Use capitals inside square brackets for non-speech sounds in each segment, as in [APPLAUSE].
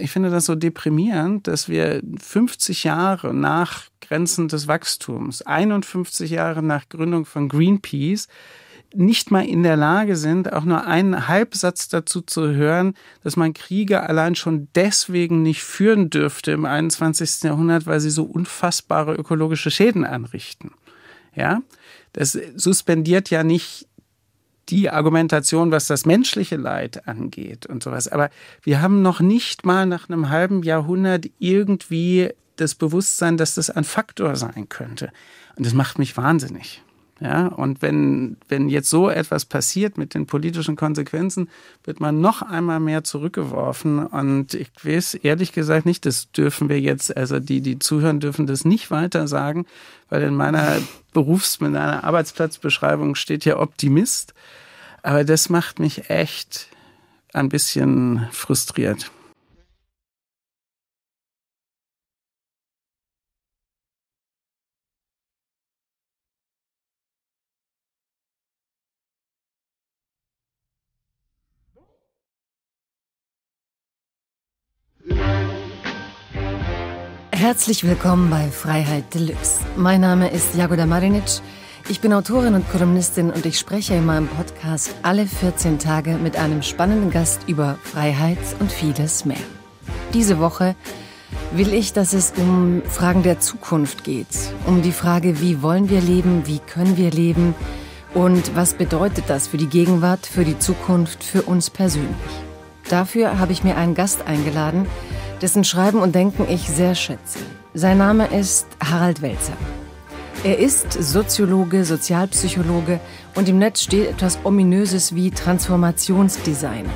ich finde das so deprimierend, dass wir 50 Jahre nach Grenzen des Wachstums, 51 Jahre nach Gründung von Greenpeace, nicht mal in der Lage sind, auch nur einen Halbsatz dazu zu hören, dass man Kriege allein schon deswegen nicht führen dürfte im 21. Jahrhundert, weil sie so unfassbare ökologische Schäden anrichten. Ja, das suspendiert ja nicht die Argumentation, was das menschliche Leid angeht und sowas. Aber wir haben noch nicht mal nach einem halben Jahrhundert irgendwie das Bewusstsein, dass das ein Faktor sein könnte. Und das macht mich wahnsinnig. Ja, und wenn, wenn jetzt so etwas passiert mit den politischen Konsequenzen, wird man noch einmal mehr zurückgeworfen. Und ich weiß ehrlich gesagt nicht, das dürfen wir jetzt, also die, die zuhören, dürfen das nicht weiter sagen, weil in meiner Berufs-, in meiner Arbeitsplatzbeschreibung steht ja Optimist. Aber das macht mich echt ein bisschen frustriert. Herzlich willkommen bei Freiheit Deluxe. Mein Name ist Jagoda Marinic. Ich bin Autorin und Kolumnistin und ich spreche in meinem Podcast alle 14 Tage mit einem spannenden Gast über Freiheit und vieles mehr. Diese Woche will ich, dass es um Fragen der Zukunft geht, um die Frage, wie wollen wir leben, wie können wir leben und was bedeutet das für die Gegenwart, für die Zukunft, für uns persönlich. Dafür habe ich mir einen Gast eingeladen, dessen Schreiben und Denken ich sehr schätze. Sein Name ist Harald Welzer. Er ist Soziologe, Sozialpsychologe und im Netz steht etwas Ominöses wie Transformationsdesign.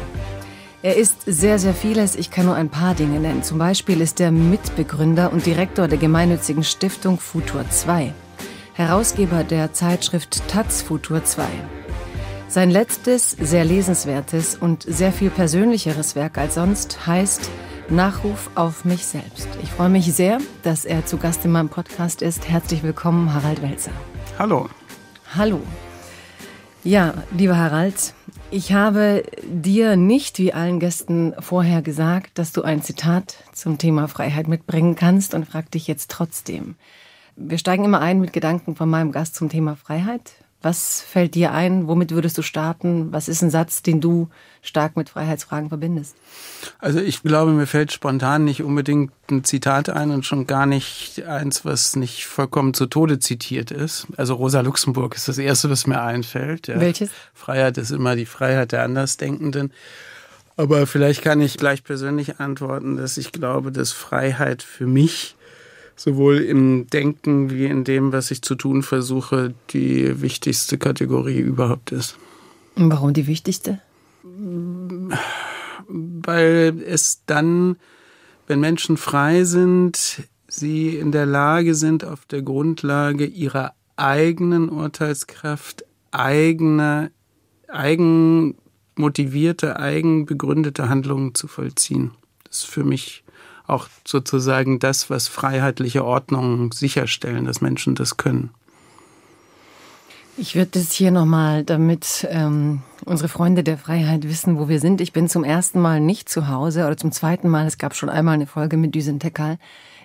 Er ist sehr, sehr vieles. Ich kann nur ein paar Dinge nennen. Zum Beispiel ist er Mitbegründer und Direktor der gemeinnützigen Stiftung Futur 2, Herausgeber der Zeitschrift Taz Futur 2. Sein letztes, sehr lesenswertes und sehr viel persönlicheres Werk als sonst heißt Nachruf auf mich selbst. Ich freue mich sehr, dass er zu Gast in meinem Podcast ist. Herzlich willkommen, Harald Welzer. Hallo. Hallo. Ja, lieber Harald, ich habe dir nicht wie allen Gästen vorher gesagt, dass du ein Zitat zum Thema Freiheit mitbringen kannst und frag dich jetzt trotzdem. Wir steigen immer ein mit Gedanken von meinem Gast zum Thema Freiheit. Was fällt dir ein? Womit würdest du starten? Was ist ein Satz, den du stark mit Freiheitsfragen verbindest? Also ich glaube, mir fällt spontan nicht unbedingt ein Zitat ein und schon gar nicht eins, was nicht vollkommen zu Tode zitiert ist. Also Rosa Luxemburg ist das Erste, was mir einfällt. Ja. Welches? Freiheit ist immer die Freiheit der Andersdenkenden. Aber vielleicht kann ich gleich persönlich antworten, dass ich glaube, dass Freiheit für mich sowohl im Denken wie in dem, was ich zu tun versuche, die wichtigste Kategorie überhaupt ist. warum die wichtigste? Weil es dann, wenn Menschen frei sind, sie in der Lage sind, auf der Grundlage ihrer eigenen Urteilskraft, eigene, eigenmotivierte, eigenbegründete Handlungen zu vollziehen. Das ist für mich auch sozusagen das, was freiheitliche Ordnungen sicherstellen, dass Menschen das können. Ich würde das hier nochmal, damit ähm, unsere Freunde der Freiheit wissen, wo wir sind. Ich bin zum ersten Mal nicht zu Hause oder zum zweiten Mal. Es gab schon einmal eine Folge mit Düsen Tekal.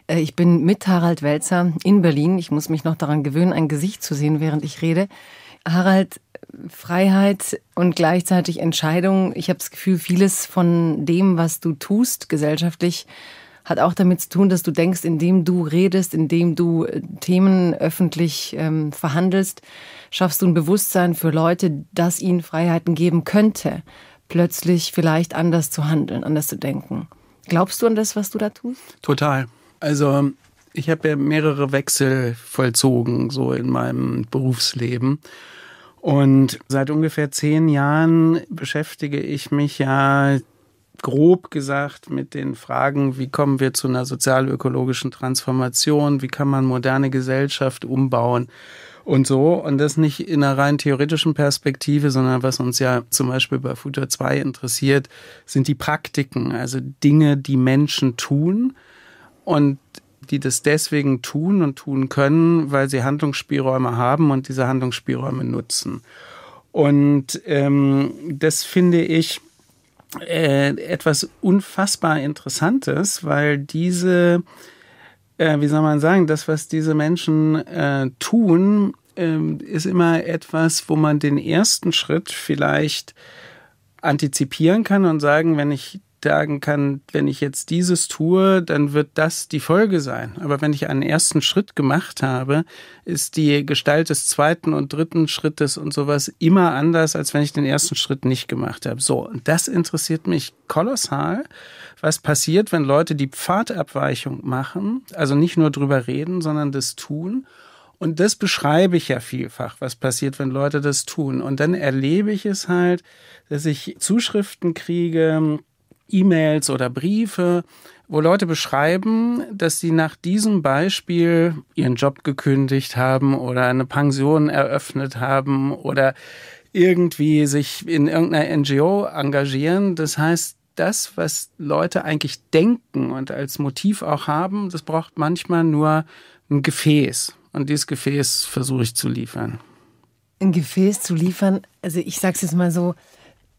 Äh, ich bin mit Harald Welzer in Berlin. Ich muss mich noch daran gewöhnen, ein Gesicht zu sehen, während ich rede. Harald, Freiheit und gleichzeitig Entscheidung. Ich habe das Gefühl, vieles von dem, was du tust, gesellschaftlich hat auch damit zu tun, dass du denkst, indem du redest, indem du äh, Themen öffentlich ähm, verhandelst, schaffst du ein Bewusstsein für Leute, das ihnen Freiheiten geben könnte, plötzlich vielleicht anders zu handeln, anders zu denken. Glaubst du an das, was du da tust? Total. Also ich habe ja mehrere Wechsel vollzogen, so in meinem Berufsleben. Und seit ungefähr zehn Jahren beschäftige ich mich ja grob gesagt mit den Fragen, wie kommen wir zu einer sozialökologischen Transformation, wie kann man moderne Gesellschaft umbauen und so. Und das nicht in einer rein theoretischen Perspektive, sondern was uns ja zum Beispiel bei Future 2 interessiert, sind die Praktiken, also Dinge, die Menschen tun und die das deswegen tun und tun können, weil sie Handlungsspielräume haben und diese Handlungsspielräume nutzen. Und ähm, das finde ich, äh, etwas unfassbar Interessantes, weil diese, äh, wie soll man sagen, das, was diese Menschen äh, tun, ähm, ist immer etwas, wo man den ersten Schritt vielleicht antizipieren kann und sagen, wenn ich sagen kann, wenn ich jetzt dieses tue, dann wird das die Folge sein. Aber wenn ich einen ersten Schritt gemacht habe, ist die Gestalt des zweiten und dritten Schrittes und sowas immer anders, als wenn ich den ersten Schritt nicht gemacht habe. So, und das interessiert mich kolossal, was passiert, wenn Leute die Pfadabweichung machen, also nicht nur drüber reden, sondern das tun. Und das beschreibe ich ja vielfach, was passiert, wenn Leute das tun. Und dann erlebe ich es halt, dass ich Zuschriften kriege, E-Mails oder Briefe, wo Leute beschreiben, dass sie nach diesem Beispiel ihren Job gekündigt haben oder eine Pension eröffnet haben oder irgendwie sich in irgendeiner NGO engagieren. Das heißt, das, was Leute eigentlich denken und als Motiv auch haben, das braucht manchmal nur ein Gefäß. Und dieses Gefäß versuche ich zu liefern. Ein Gefäß zu liefern, also ich sage es jetzt mal so,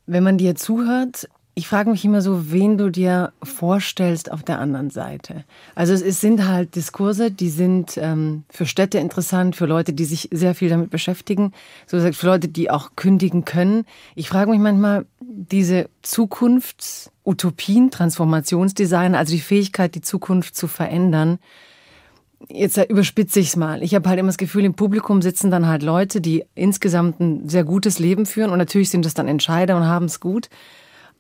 wenn man dir zuhört, ich frage mich immer so, wen du dir vorstellst auf der anderen Seite. Also es, sind halt Diskurse, die sind ähm, für Städte interessant, für Leute, die sich sehr viel damit beschäftigen, so gesagt, für Leute, die auch kündigen können. Ich frage mich manchmal, diese Zukunftsutopien, Transformationsdesign, also die Fähigkeit, die Zukunft zu verändern, jetzt überspitze ich es mal. Ich habe halt immer das Gefühl, im Publikum sitzen dann halt Leute, die insgesamt ein sehr gutes Leben führen und natürlich sind das dann Entscheider und haben es gut.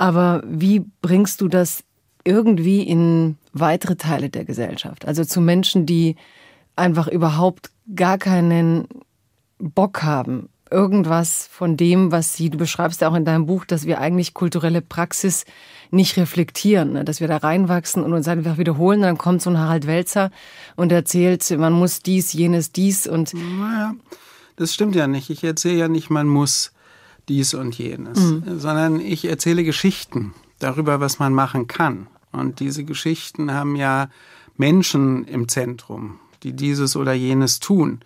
Aber wie bringst du das irgendwie in weitere Teile der Gesellschaft? Also zu Menschen, die einfach überhaupt gar keinen Bock haben, irgendwas von dem, was sie, du beschreibst ja auch in deinem Buch, dass wir eigentlich kulturelle Praxis nicht reflektieren, ne? dass wir da reinwachsen und uns einfach wiederholen. Dann kommt so ein Harald Welzer und erzählt, man muss dies, jenes, dies und. Naja, das stimmt ja nicht. Ich erzähle ja nicht, man muss dies und jenes, mhm. sondern ich erzähle Geschichten darüber, was man machen kann. Und diese Geschichten haben ja Menschen im Zentrum, die dieses oder jenes tun.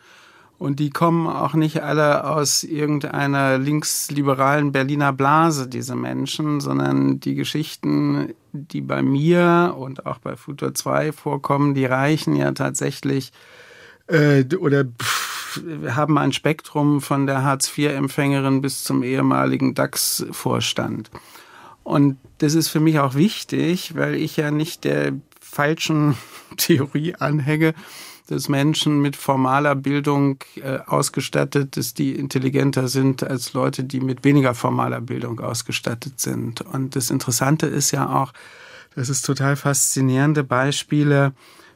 Und die kommen auch nicht alle aus irgendeiner linksliberalen Berliner Blase, diese Menschen, sondern die Geschichten, die bei mir und auch bei Futur 2 vorkommen, die reichen ja tatsächlich äh, oder pff, haben ein Spektrum von der Hartz-IV-Empfängerin bis zum ehemaligen DAX-Vorstand. Und das ist für mich auch wichtig, weil ich ja nicht der falschen [LAUGHS] Theorie anhänge, dass Menschen mit formaler Bildung äh, ausgestattet, dass die intelligenter sind als Leute, die mit weniger formaler Bildung ausgestattet sind. Und das Interessante ist ja auch, dass es total faszinierende Beispiele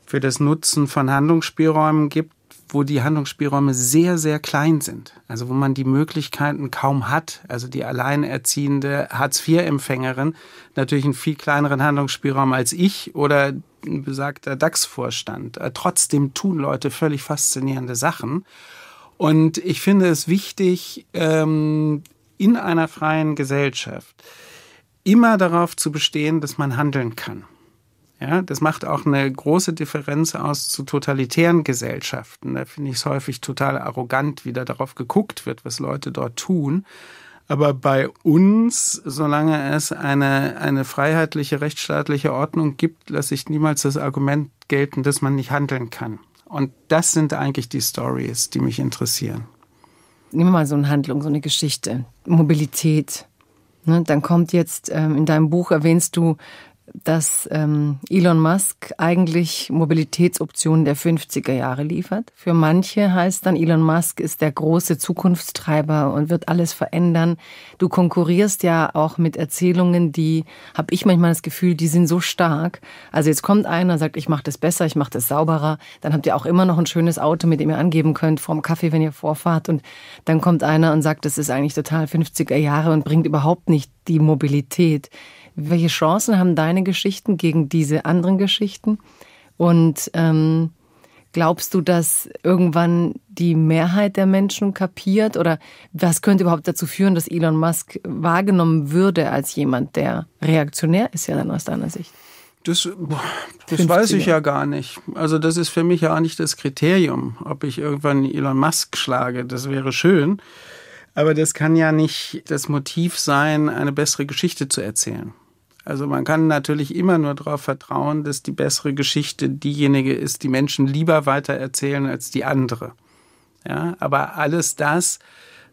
für das Nutzen von Handlungsspielräumen gibt, wo die Handlungsspielräume sehr, sehr klein sind. Also wo man die Möglichkeiten kaum hat. Also die alleinerziehende Hartz-IV-Empfängerin natürlich einen viel kleineren Handlungsspielraum als ich oder ein besagter DAX-Vorstand. Äh, trotzdem tun Leute völlig faszinierende Sachen. Und ich finde es wichtig, ähm, in einer freien Gesellschaft immer darauf zu bestehen, dass man handeln kann. Ja, das macht auch eine große Differenz aus zu totalitären Gesellschaften. Da finde ich es häufig total arrogant, wie da darauf geguckt wird, was Leute dort tun. Aber bei uns, solange es eine, eine freiheitliche, rechtsstaatliche Ordnung gibt, lasse ich niemals das Argument gelten, dass man nicht handeln kann. Und das sind eigentlich die Stories, die mich interessieren. Nimm mal so eine Handlung, so eine Geschichte. Mobilität. Ne? Dann kommt jetzt, ähm, in deinem Buch erwähnst du dass ähm, Elon Musk eigentlich Mobilitätsoptionen der 50er Jahre liefert. Für manche heißt dann, Elon Musk ist der große Zukunftstreiber und wird alles verändern. Du konkurrierst ja auch mit Erzählungen, die, habe ich manchmal das Gefühl, die sind so stark. Also jetzt kommt einer, sagt, ich mache das besser, ich mache das sauberer. Dann habt ihr auch immer noch ein schönes Auto, mit dem ihr angeben könnt, vorm Kaffee, wenn ihr vorfahrt. Und dann kommt einer und sagt, das ist eigentlich total 50er Jahre und bringt überhaupt nicht die Mobilität welche Chancen haben deine Geschichten gegen diese anderen Geschichten? Und ähm, glaubst du, dass irgendwann die Mehrheit der Menschen kapiert? Oder was könnte überhaupt dazu führen, dass Elon Musk wahrgenommen würde als jemand, der reaktionär ist ja dann aus deiner Sicht? Das, äh, das weiß ich ja gar nicht. Also das ist für mich ja auch nicht das Kriterium, ob ich irgendwann Elon Musk schlage. Das wäre schön. Aber das kann ja nicht das Motiv sein, eine bessere Geschichte zu erzählen. Also man kann natürlich immer nur darauf vertrauen, dass die bessere Geschichte diejenige ist, die Menschen lieber weitererzählen als die andere. Ja, aber alles das,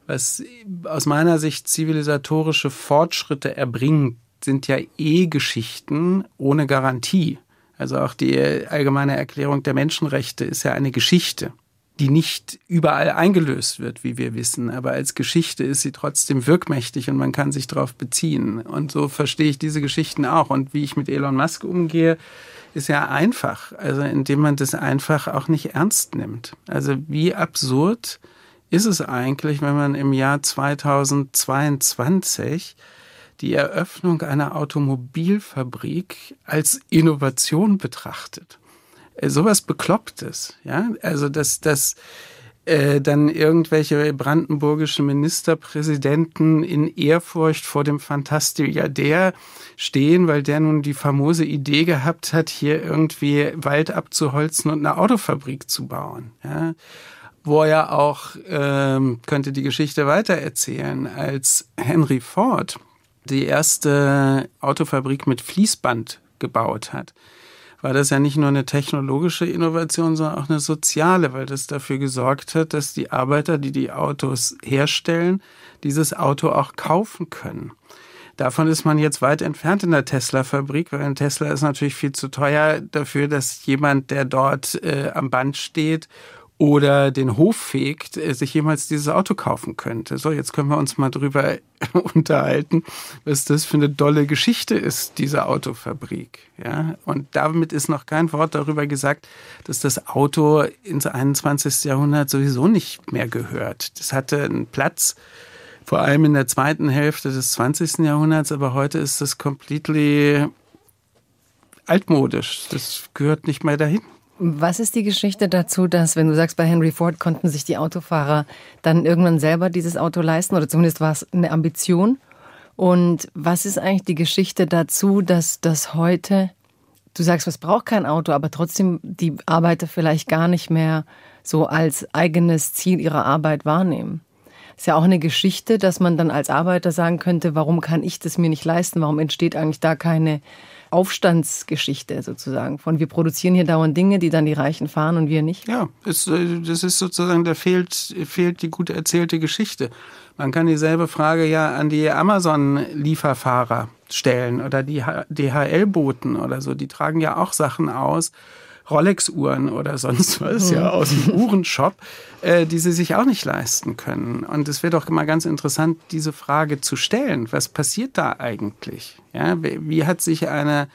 was aus meiner Sicht zivilisatorische Fortschritte erbringt, sind ja eh Geschichten ohne Garantie. Also auch die allgemeine Erklärung der Menschenrechte ist ja eine Geschichte die nicht überall eingelöst wird, wie wir wissen, aber als Geschichte ist sie trotzdem wirkmächtig und man kann sich darauf beziehen. Und so verstehe ich diese Geschichten auch. Und wie ich mit Elon Musk umgehe, ist ja einfach. Also indem man das einfach auch nicht ernst nimmt. Also wie absurd ist es eigentlich, wenn man im Jahr 2022 die Eröffnung einer Automobilfabrik als Innovation betrachtet? Äh, sowas Beklopptes, ja, also dass, dass äh, dann irgendwelche brandenburgische Ministerpräsidenten in Ehrfurcht vor dem Fantastilliardär stehen, weil der nun die famose Idee gehabt hat, hier irgendwie Wald abzuholzen und eine Autofabrik zu bauen. Ja? Wo er auch ähm, könnte die Geschichte weitererzählen, als Henry Ford die erste Autofabrik mit Fließband gebaut hat war das ja nicht nur eine technologische Innovation, sondern auch eine soziale, weil das dafür gesorgt hat, dass die Arbeiter, die die Autos herstellen, dieses Auto auch kaufen können. Davon ist man jetzt weit entfernt in der Tesla-Fabrik, weil ein Tesla ist natürlich viel zu teuer dafür, dass jemand, der dort äh, am Band steht oder den Hof fegt, äh, sich jemals dieses Auto kaufen könnte. So, jetzt können wir uns mal drüber [LAUGHS] unterhalten, was das für eine dolle Geschichte ist, diese Autofabrik. Ja? Und damit ist noch kein Wort darüber gesagt, dass das Auto ins 21. Jahrhundert sowieso nicht mehr gehört. Das hatte einen Platz, vor allem in der zweiten Hälfte des 20. Jahrhunderts, aber heute ist das completely altmodisch. Das gehört nicht mehr dahin. Was ist die Geschichte dazu, dass, wenn du sagst, bei Henry Ford konnten sich die Autofahrer dann irgendwann selber dieses Auto leisten oder zumindest war es eine Ambition? Und was ist eigentlich die Geschichte dazu, dass das heute, du sagst, es braucht kein Auto, aber trotzdem die Arbeiter vielleicht gar nicht mehr so als eigenes Ziel ihrer Arbeit wahrnehmen? Ist ja auch eine Geschichte, dass man dann als Arbeiter sagen könnte, warum kann ich das mir nicht leisten? Warum entsteht eigentlich da keine Aufstandsgeschichte sozusagen. Von wir produzieren hier dauernd Dinge, die dann die Reichen fahren und wir nicht. Ja, es, äh, das ist sozusagen, da fehlt, fehlt die gut erzählte Geschichte. Man kann dieselbe Frage ja an die Amazon-Lieferfahrer stellen oder die DHL-Boten oder so. Die tragen ja auch Sachen aus Rolex-Uhren oder sonst [LAUGHS] was, ja, aus dem mhm. Uhrenshop, äh, die sie sich auch nicht leisten können. Und es wäre doch mal ganz interessant, diese Frage zu stellen. Was passiert da eigentlich? Ja, wie hat sich eine,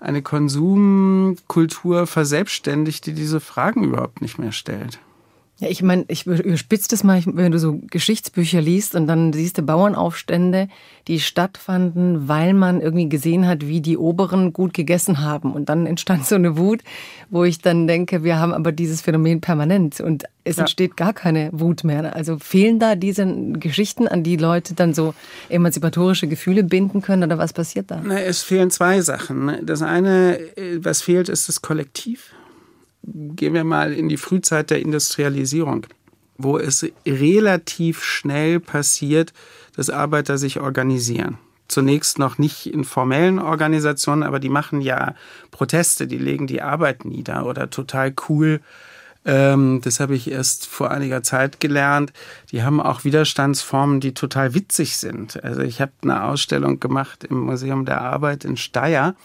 eine Konsumkultur verselbstständigt, die diese Fragen überhaupt nicht mehr stellt? Ja, ich meine, ich überspitze das mal, wenn du so Geschichtsbücher liest und dann siehst du Bauernaufstände, die stattfanden, weil man irgendwie gesehen hat, wie die Oberen gut gegessen haben. Und dann entstand so eine Wut, wo ich dann denke, wir haben aber dieses Phänomen permanent und es ja. entsteht gar keine Wut mehr. Also fehlen da diese Geschichten, an die Leute dann so emanzipatorische Gefühle binden können oder was passiert da? Na, es fehlen zwei Sachen. Das eine, äh, was fehlt, ist das Kollektiv gehen wir mal in die Frühzeit der Industrialisierung, wo es relativ schnell passiert, dass Arbeiter sich organisieren. Zunächst noch nicht in formellen Organisationen, aber die machen ja Proteste, die legen die Arbeit nieder oder total cool ähm, das habe ich erst vor einiger Zeit gelernt. Die haben auch Widerstandsformen, die total witzig sind. Also ich habe eine Ausstellung gemacht im Museum der Arbeit in Steyr.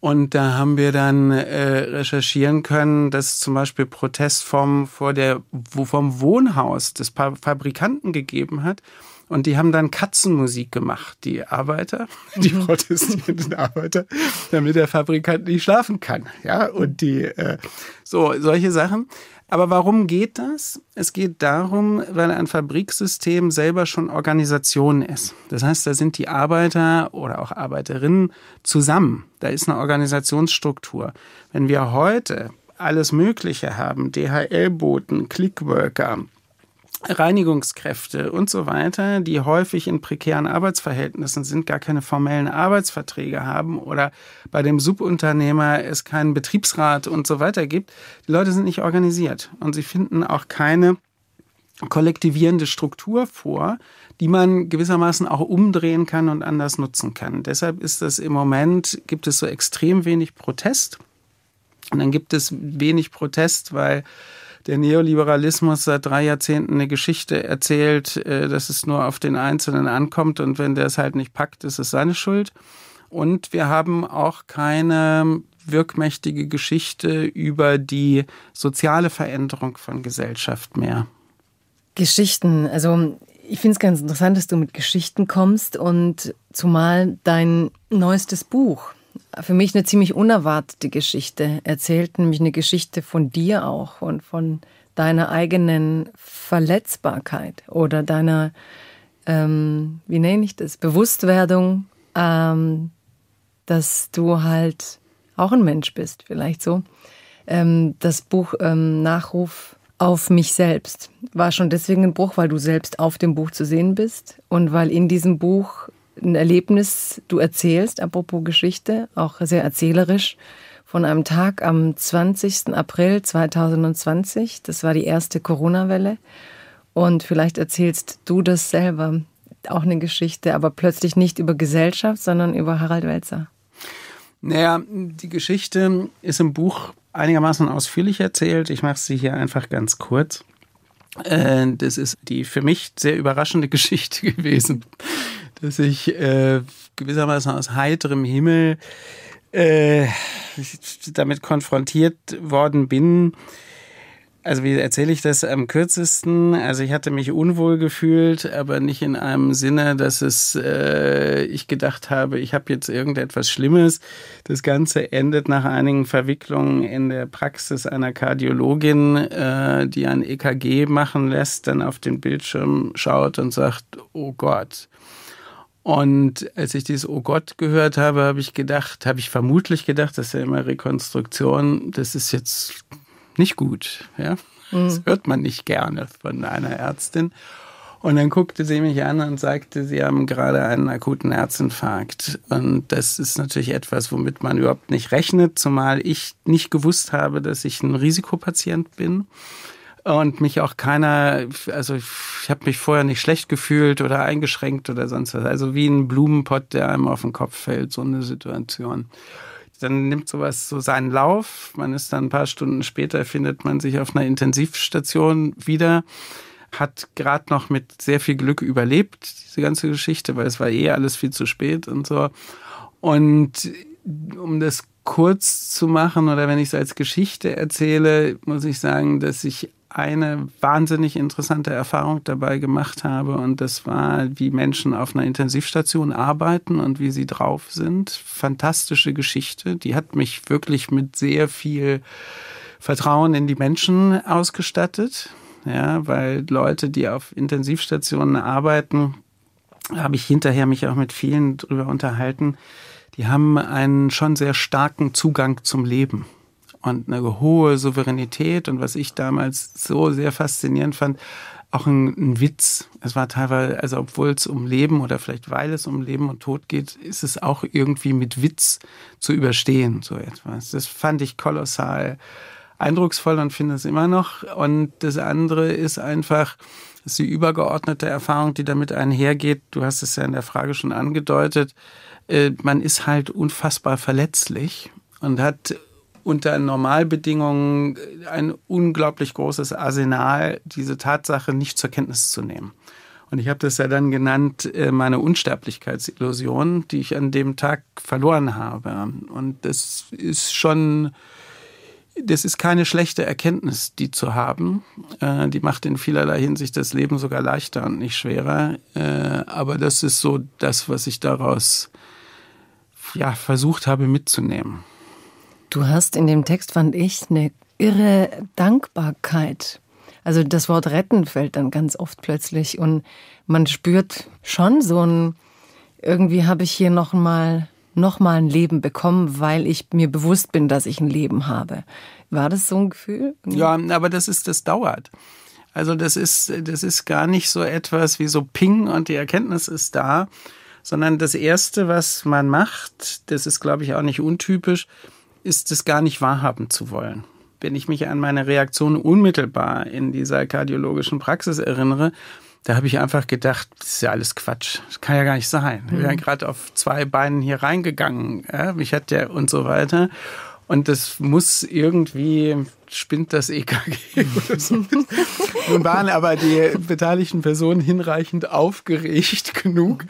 Und da haben wir dann äh, recherchieren können, dass zum Beispiel Protest vom, vor der, wo vom Wohnhaus des Fabrikanten gegeben hat. Und die haben dann Katzenmusik gemacht, die Arbeiter, [LAUGHS] die mhm. protestierenden Arbeiter, damit der Fabrikant nicht schlafen kann. Ja, und die, äh, so, solche Sachen. Aber warum geht das? Es geht darum, weil ein Fabriksystem selber schon Organisation ist. Das heißt, da sind die Arbeiter oder auch Arbeiterinnen zusammen. Da ist eine Organisationsstruktur. Wenn wir heute alles Mögliche haben, DHL-Boten, Clickworker, Reinigungskräfte und so weiter, die häufig in prekären Arbeitsverhältnissen sind, gar keine formellen Arbeitsverträge haben oder bei dem Subunternehmer es keinen Betriebsrat und so weiter gibt. Die Leute sind nicht organisiert und sie finden auch keine kollektivierende Struktur vor, die man gewissermaßen auch umdrehen kann und anders nutzen kann. Deshalb ist das im Moment, gibt es so extrem wenig Protest. Und dann gibt es wenig Protest, weil der Neoliberalismus seit drei Jahrzehnten eine Geschichte erzählt, äh, dass es nur auf den Einzelnen ankommt und wenn der es halt nicht packt, ist es seine Schuld. Und wir haben auch keine wirkmächtige Geschichte über die soziale Veränderung von Gesellschaft mehr. Geschichten, also ich finde es ganz interessant, dass du mit Geschichten kommst und zumal dein neuestes Buch für mich eine ziemlich unerwartete Geschichte erzählt, nämlich eine Geschichte von dir auch und von deiner eigenen Verletzbarkeit oder deiner, ähm, wie nenne ich das, Bewusstwerdung, ähm, dass du halt auch ein Mensch bist, vielleicht so. Ähm, das Buch ähm, Nachruf auf mich selbst war schon deswegen ein Bruch, weil du selbst auf dem Buch zu sehen bist und weil in diesem Buch ein Erlebnis du erzählst, apropos Geschichte, auch sehr erzählerisch, von einem Tag am 20. April 2020. Das war die erste Corona-Welle. Und vielleicht erzählst du das selber, auch eine Geschichte, aber plötzlich nicht über Gesellschaft, sondern über Harald Welzer. Naja, die Geschichte ist im Buch einigermaßen ausführlich erzählt. Ich mache sie hier einfach ganz kurz. Äh, das ist die für mich sehr überraschende [LAUGHS] Geschichte gewesen, dass ich äh, gewissermaßen aus heiterem Himmel äh, damit konfrontiert worden bin. Also wie erzähle ich das am kürzesten? Also ich hatte mich unwohl gefühlt, aber nicht in einem Sinne, dass es äh, ich gedacht habe, ich habe jetzt irgendetwas Schlimmes. Das Ganze endet nach einigen Verwicklungen in der Praxis einer Kardiologin, äh, die ein EKG machen lässt, dann auf den Bildschirm schaut und sagt, oh Gott. Und als ich dieses Oh Gott gehört habe, habe ich gedacht, habe ich vermutlich gedacht, das ist ja immer Rekonstruktion, das ist jetzt nicht gut. Ja? Mhm. Das hört man nicht gerne von einer Ärztin. Und dann guckte sie mich an und sagte, sie haben gerade einen akuten Herzinfarkt. Und das ist natürlich etwas, womit man überhaupt nicht rechnet, zumal ich nicht gewusst habe, dass ich ein Risikopatient bin und mich auch keiner, also ich habe mich vorher nicht schlecht gefühlt oder eingeschränkt oder sonst was. Also wie ein Blumenpott, der einem auf den Kopf fällt, so eine Situation. Dann nimmt sowas so seinen Lauf. Man ist dann ein paar Stunden später, findet man sich auf einer Intensivstation wieder hat gerade noch mit sehr viel Glück überlebt, diese ganze Geschichte, weil es war eh alles viel zu spät und so. Und um das kurz zu machen oder wenn ich es als Geschichte erzähle, muss ich sagen, dass ich eine wahnsinnig interessante Erfahrung dabei gemacht habe und das war, wie Menschen auf einer Intensivstation arbeiten und wie sie drauf sind. Fantastische Geschichte, die hat mich wirklich mit sehr viel Vertrauen in die Menschen ausgestattet, ja, weil Leute, die auf Intensivstationen arbeiten, habe ich hinterher mich auch mit vielen drüber unterhalten, die haben einen schon sehr starken Zugang zum Leben und eine hohe Souveränität und was ich damals so sehr faszinierend fand, auch ein, ein Witz. Es war teilweise, also obwohl es um Leben oder vielleicht weil es um Leben und Tod geht, ist es auch irgendwie mit Witz zu überstehen, so etwas. Das fand ich kolossal eindrucksvoll und finde es immer noch. Und das andere ist einfach, ist die übergeordnete Erfahrung, die damit einhergeht. Du hast es ja in der Frage schon angedeutet. Äh, man ist halt unfassbar verletzlich und hat unter Normalbedingungen ein unglaublich großes Arsenal, diese Tatsache nicht zur Kenntnis zu nehmen. Und ich habe das ja dann genannt, äh, meine Unsterblichkeitsillusion, die ich an dem Tag verloren habe. Und das ist schon, das ist keine schlechte Erkenntnis, die zu haben. Äh, die macht in vielerlei Hinsicht das Leben sogar leichter und nicht schwerer. Äh, aber das ist so das, was ich daraus ja, versucht habe mitzunehmen. Du hast in dem Text, fand ich, eine irre Dankbarkeit. Also das Wort retten fällt dann ganz oft plötzlich und man spürt schon so ein, irgendwie habe ich hier nochmal noch mal ein Leben bekommen, weil ich mir bewusst bin, dass ich ein Leben habe. War das so ein Gefühl? Ja, aber das ist, das dauert. Also das ist, das ist gar nicht so etwas wie so Ping und die Erkenntnis ist da, sondern das Erste, was man macht, das ist, glaube ich, auch nicht untypisch, ist es gar nicht wahrhaben zu wollen. Wenn ich mich an meine Reaktion unmittelbar in dieser kardiologischen Praxis erinnere, da habe ich einfach gedacht, das ist ja alles Quatsch. Das kann ja gar nicht sein. Ich bin ja gerade auf zwei Beinen hier reingegangen. Ja, mich hat der und so weiter. Und das muss irgendwie, spinnt das EKG oder so. [LAUGHS] Nun waren aber die beteiligten Personen hinreichend aufgeregt genug,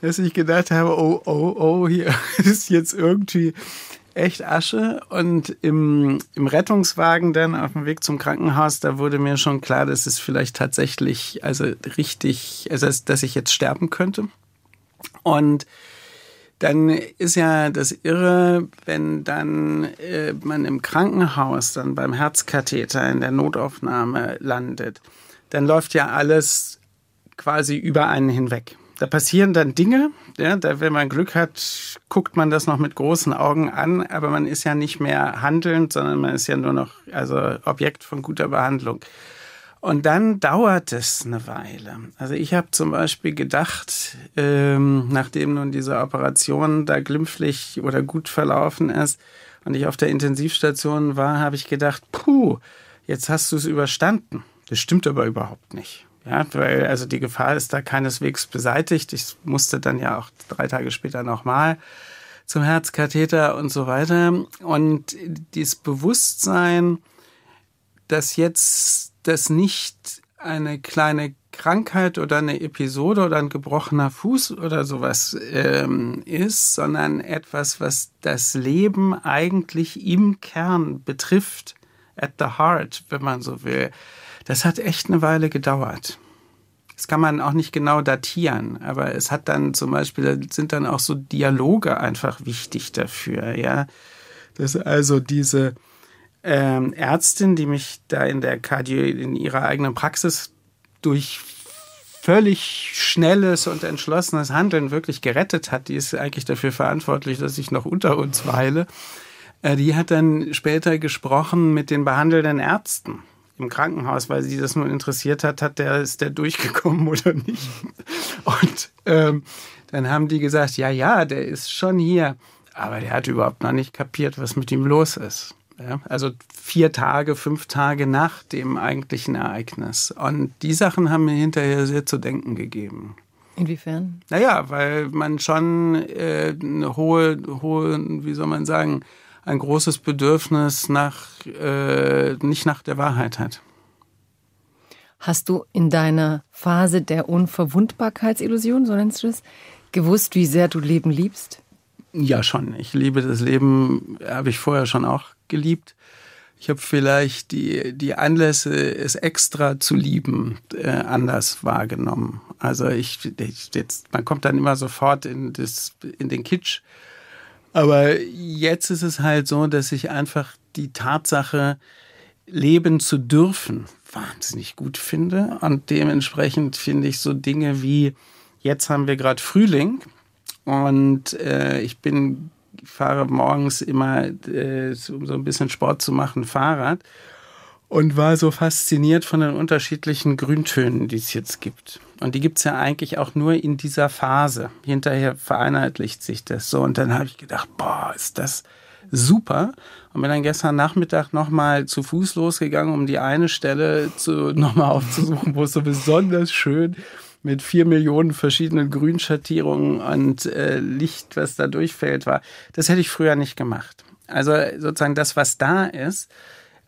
dass ich gedacht habe, oh, oh, oh, hier [LAUGHS] ist jetzt irgendwie echt Asche. Und im, im Rettungswagen dann auf dem Weg zum Krankenhaus, da wurde mir schon klar, dass es vielleicht tatsächlich, also richtig, also dass ich jetzt sterben könnte. Und dann ist ja das Irre, wenn dann äh, man im Krankenhaus dann beim Herzkatheter in der Notaufnahme landet, dann läuft ja alles quasi über einen hinweg. Da passieren dann Dinge, ja, da, wenn man Glück hat, guckt man das noch mit großen Augen an, aber man ist ja nicht mehr handelnd, sondern man ist ja nur noch also Objekt von guter Behandlung. Und dann dauert es eine Weile. Also ich habe zum Beispiel gedacht, ähm, nachdem nun diese Operation da glimpflich oder gut verlaufen ist und ich auf der Intensivstation war, habe ich gedacht, puh, jetzt hast du es überstanden. Das stimmt aber überhaupt nicht. Ja, weil also die Gefahr ist da keineswegs beseitigt. Ich musste dann ja auch drei Tage später nochmal zum Herzkatheter und so weiter. Und dieses Bewusstsein, dass jetzt das nicht eine kleine Krankheit oder eine Episode oder ein gebrochener Fuß oder sowas ähm, ist, sondern etwas, was das Leben eigentlich im Kern betrifft, at the heart, wenn man so will das hat echt eine Weile gedauert. Das kann man auch nicht genau datieren, aber es hat dann zum Beispiel, sind dann auch so Dialoge einfach wichtig dafür, ja. Dass also diese ähm, Ärztin, die mich da in der Cardio, in ihrer eigenen Praxis durch völlig schnelles und entschlossenes Handeln wirklich gerettet hat, die ist eigentlich dafür verantwortlich, dass ich noch unter uns weile, äh, die hat dann später gesprochen mit den behandelnden Ärzten im Krankenhaus, weil sie das nun interessiert hat, hat der, ist der durchgekommen [LAUGHS] oder nicht? Und ähm, dann haben die gesagt, ja, ja, der ist schon hier. Aber der hat überhaupt noch nicht kapiert, was mit ihm los ist. Ja? Also vier Tage, fünf Tage nach dem eigentlichen Ereignis. Und die Sachen haben mir hinterher sehr zu denken gegeben. Inwiefern? Naja, weil man schon äh, eine hohe, hohe, wie soll man sagen, ein großes Bedürfnis nach, äh, nicht nach der Wahrheit hat. Hast du in deiner Phase der Unverwundbarkeitsillusion, so nennst du es, gewusst, wie sehr du Leben liebst? Ja, schon. Ich liebe das Leben, habe ich vorher schon auch geliebt. Ich habe vielleicht die, die Anlässe, es extra zu lieben, äh, anders wahrgenommen. Also ich, ich, jetzt, man kommt dann immer sofort in, das, in den Kitsch aber jetzt ist es halt so, dass ich einfach die Tatsache, leben zu dürfen, wahnsinnig gut finde. Und dementsprechend finde ich so Dinge wie, jetzt haben wir gerade Frühling und äh, ich bin, fahre morgens immer, äh, um so ein bisschen Sport zu machen, Fahrrad und war so fasziniert von den unterschiedlichen Grüntönen, die es jetzt gibt. Und die gibt es ja eigentlich auch nur in dieser Phase. Hinterher vereinheitlicht sich das so. Und dann habe ich gedacht, boah, ist das super. Und bin dann gestern Nachmittag nochmal zu Fuß losgegangen, um die eine Stelle [LAUGHS] nochmal aufzusuchen, wo es so besonders schön mit vier Millionen verschiedenen Grünschattierungen und äh, Licht, was da durchfällt, war. Das hätte ich früher nicht gemacht. Also sozusagen das, was da ist,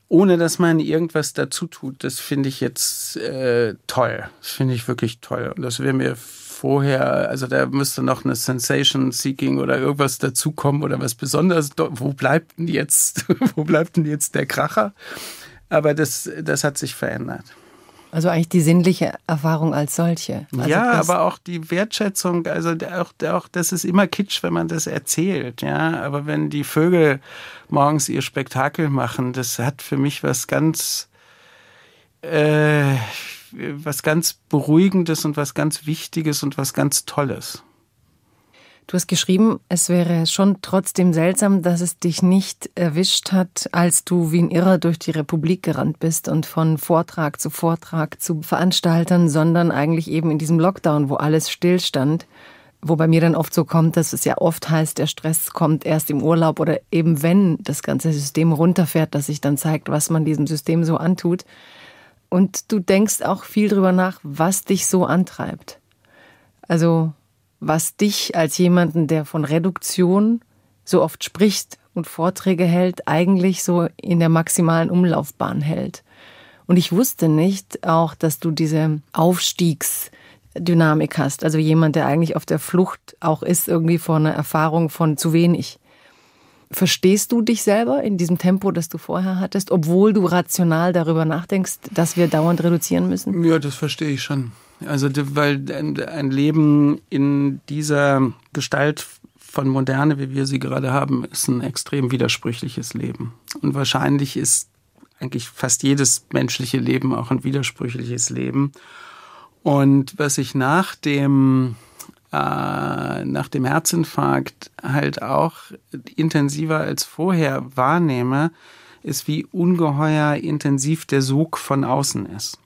ohne dass man irgendwas dazu tut, das finde ich jetzt äh, toll. Das finde ich wirklich toll. Und das wäre mir vorher, also da müsste noch eine Sensation Seeking oder irgendwas dazukommen oder was Besonderes. Wo bleibt denn jetzt, [LAUGHS] wo bleibt denn jetzt der Kracher? Aber das, das hat sich verändert. Also eigentlich die sinnliche Erfahrung als solche. Also ja, aber auch die Wertschätzung, also auch, auch das ist immer kitsch, wenn man das erzählt, ja. Aber wenn die Vögel morgens ihr Spektakel machen, das hat für mich was ganz, äh, was ganz Beruhigendes und was ganz Wichtiges und was ganz Tolles. Du hast geschrieben, es wäre schon trotzdem seltsam, dass es dich nicht erwischt hat, als du wie ein Irrer durch die Republik gerannt bist und von Vortrag zu Vortrag zu Veranstaltern, sondern eigentlich eben in diesem Lockdown, wo alles stillstand. Wobei mir dann oft so kommt, dass es ja oft heißt, der Stress kommt erst im Urlaub oder eben wenn das ganze System runterfährt, dass sich dann zeigt, was man diesem System so antut. Und du denkst auch viel drüber nach, was dich so antreibt. Also was dich als jemanden, der von Reduktion so oft spricht und Vorträge hält, eigentlich so in der maximalen Umlaufbahn hält. Und ich wusste nicht auch, dass du diese Aufstiegsdynamik hast. Also jemand, der eigentlich auf der Flucht auch ist, irgendwie vor einer Erfahrung von zu wenig. Verstehst du dich selber in diesem Tempo, das du vorher hattest, obwohl du rational darüber nachdenkst, dass wir dauernd reduzieren müssen? Ja, das verstehe ich schon. Also, weil ein Leben in dieser Gestalt von Moderne, wie wir sie gerade haben, ist ein extrem widersprüchliches Leben. Und wahrscheinlich ist eigentlich fast jedes menschliche Leben auch ein widersprüchliches Leben. Und was ich nach dem, äh, nach dem Herzinfarkt halt auch intensiver als vorher wahrnehme, ist, wie ungeheuer intensiv der Sog von außen ist.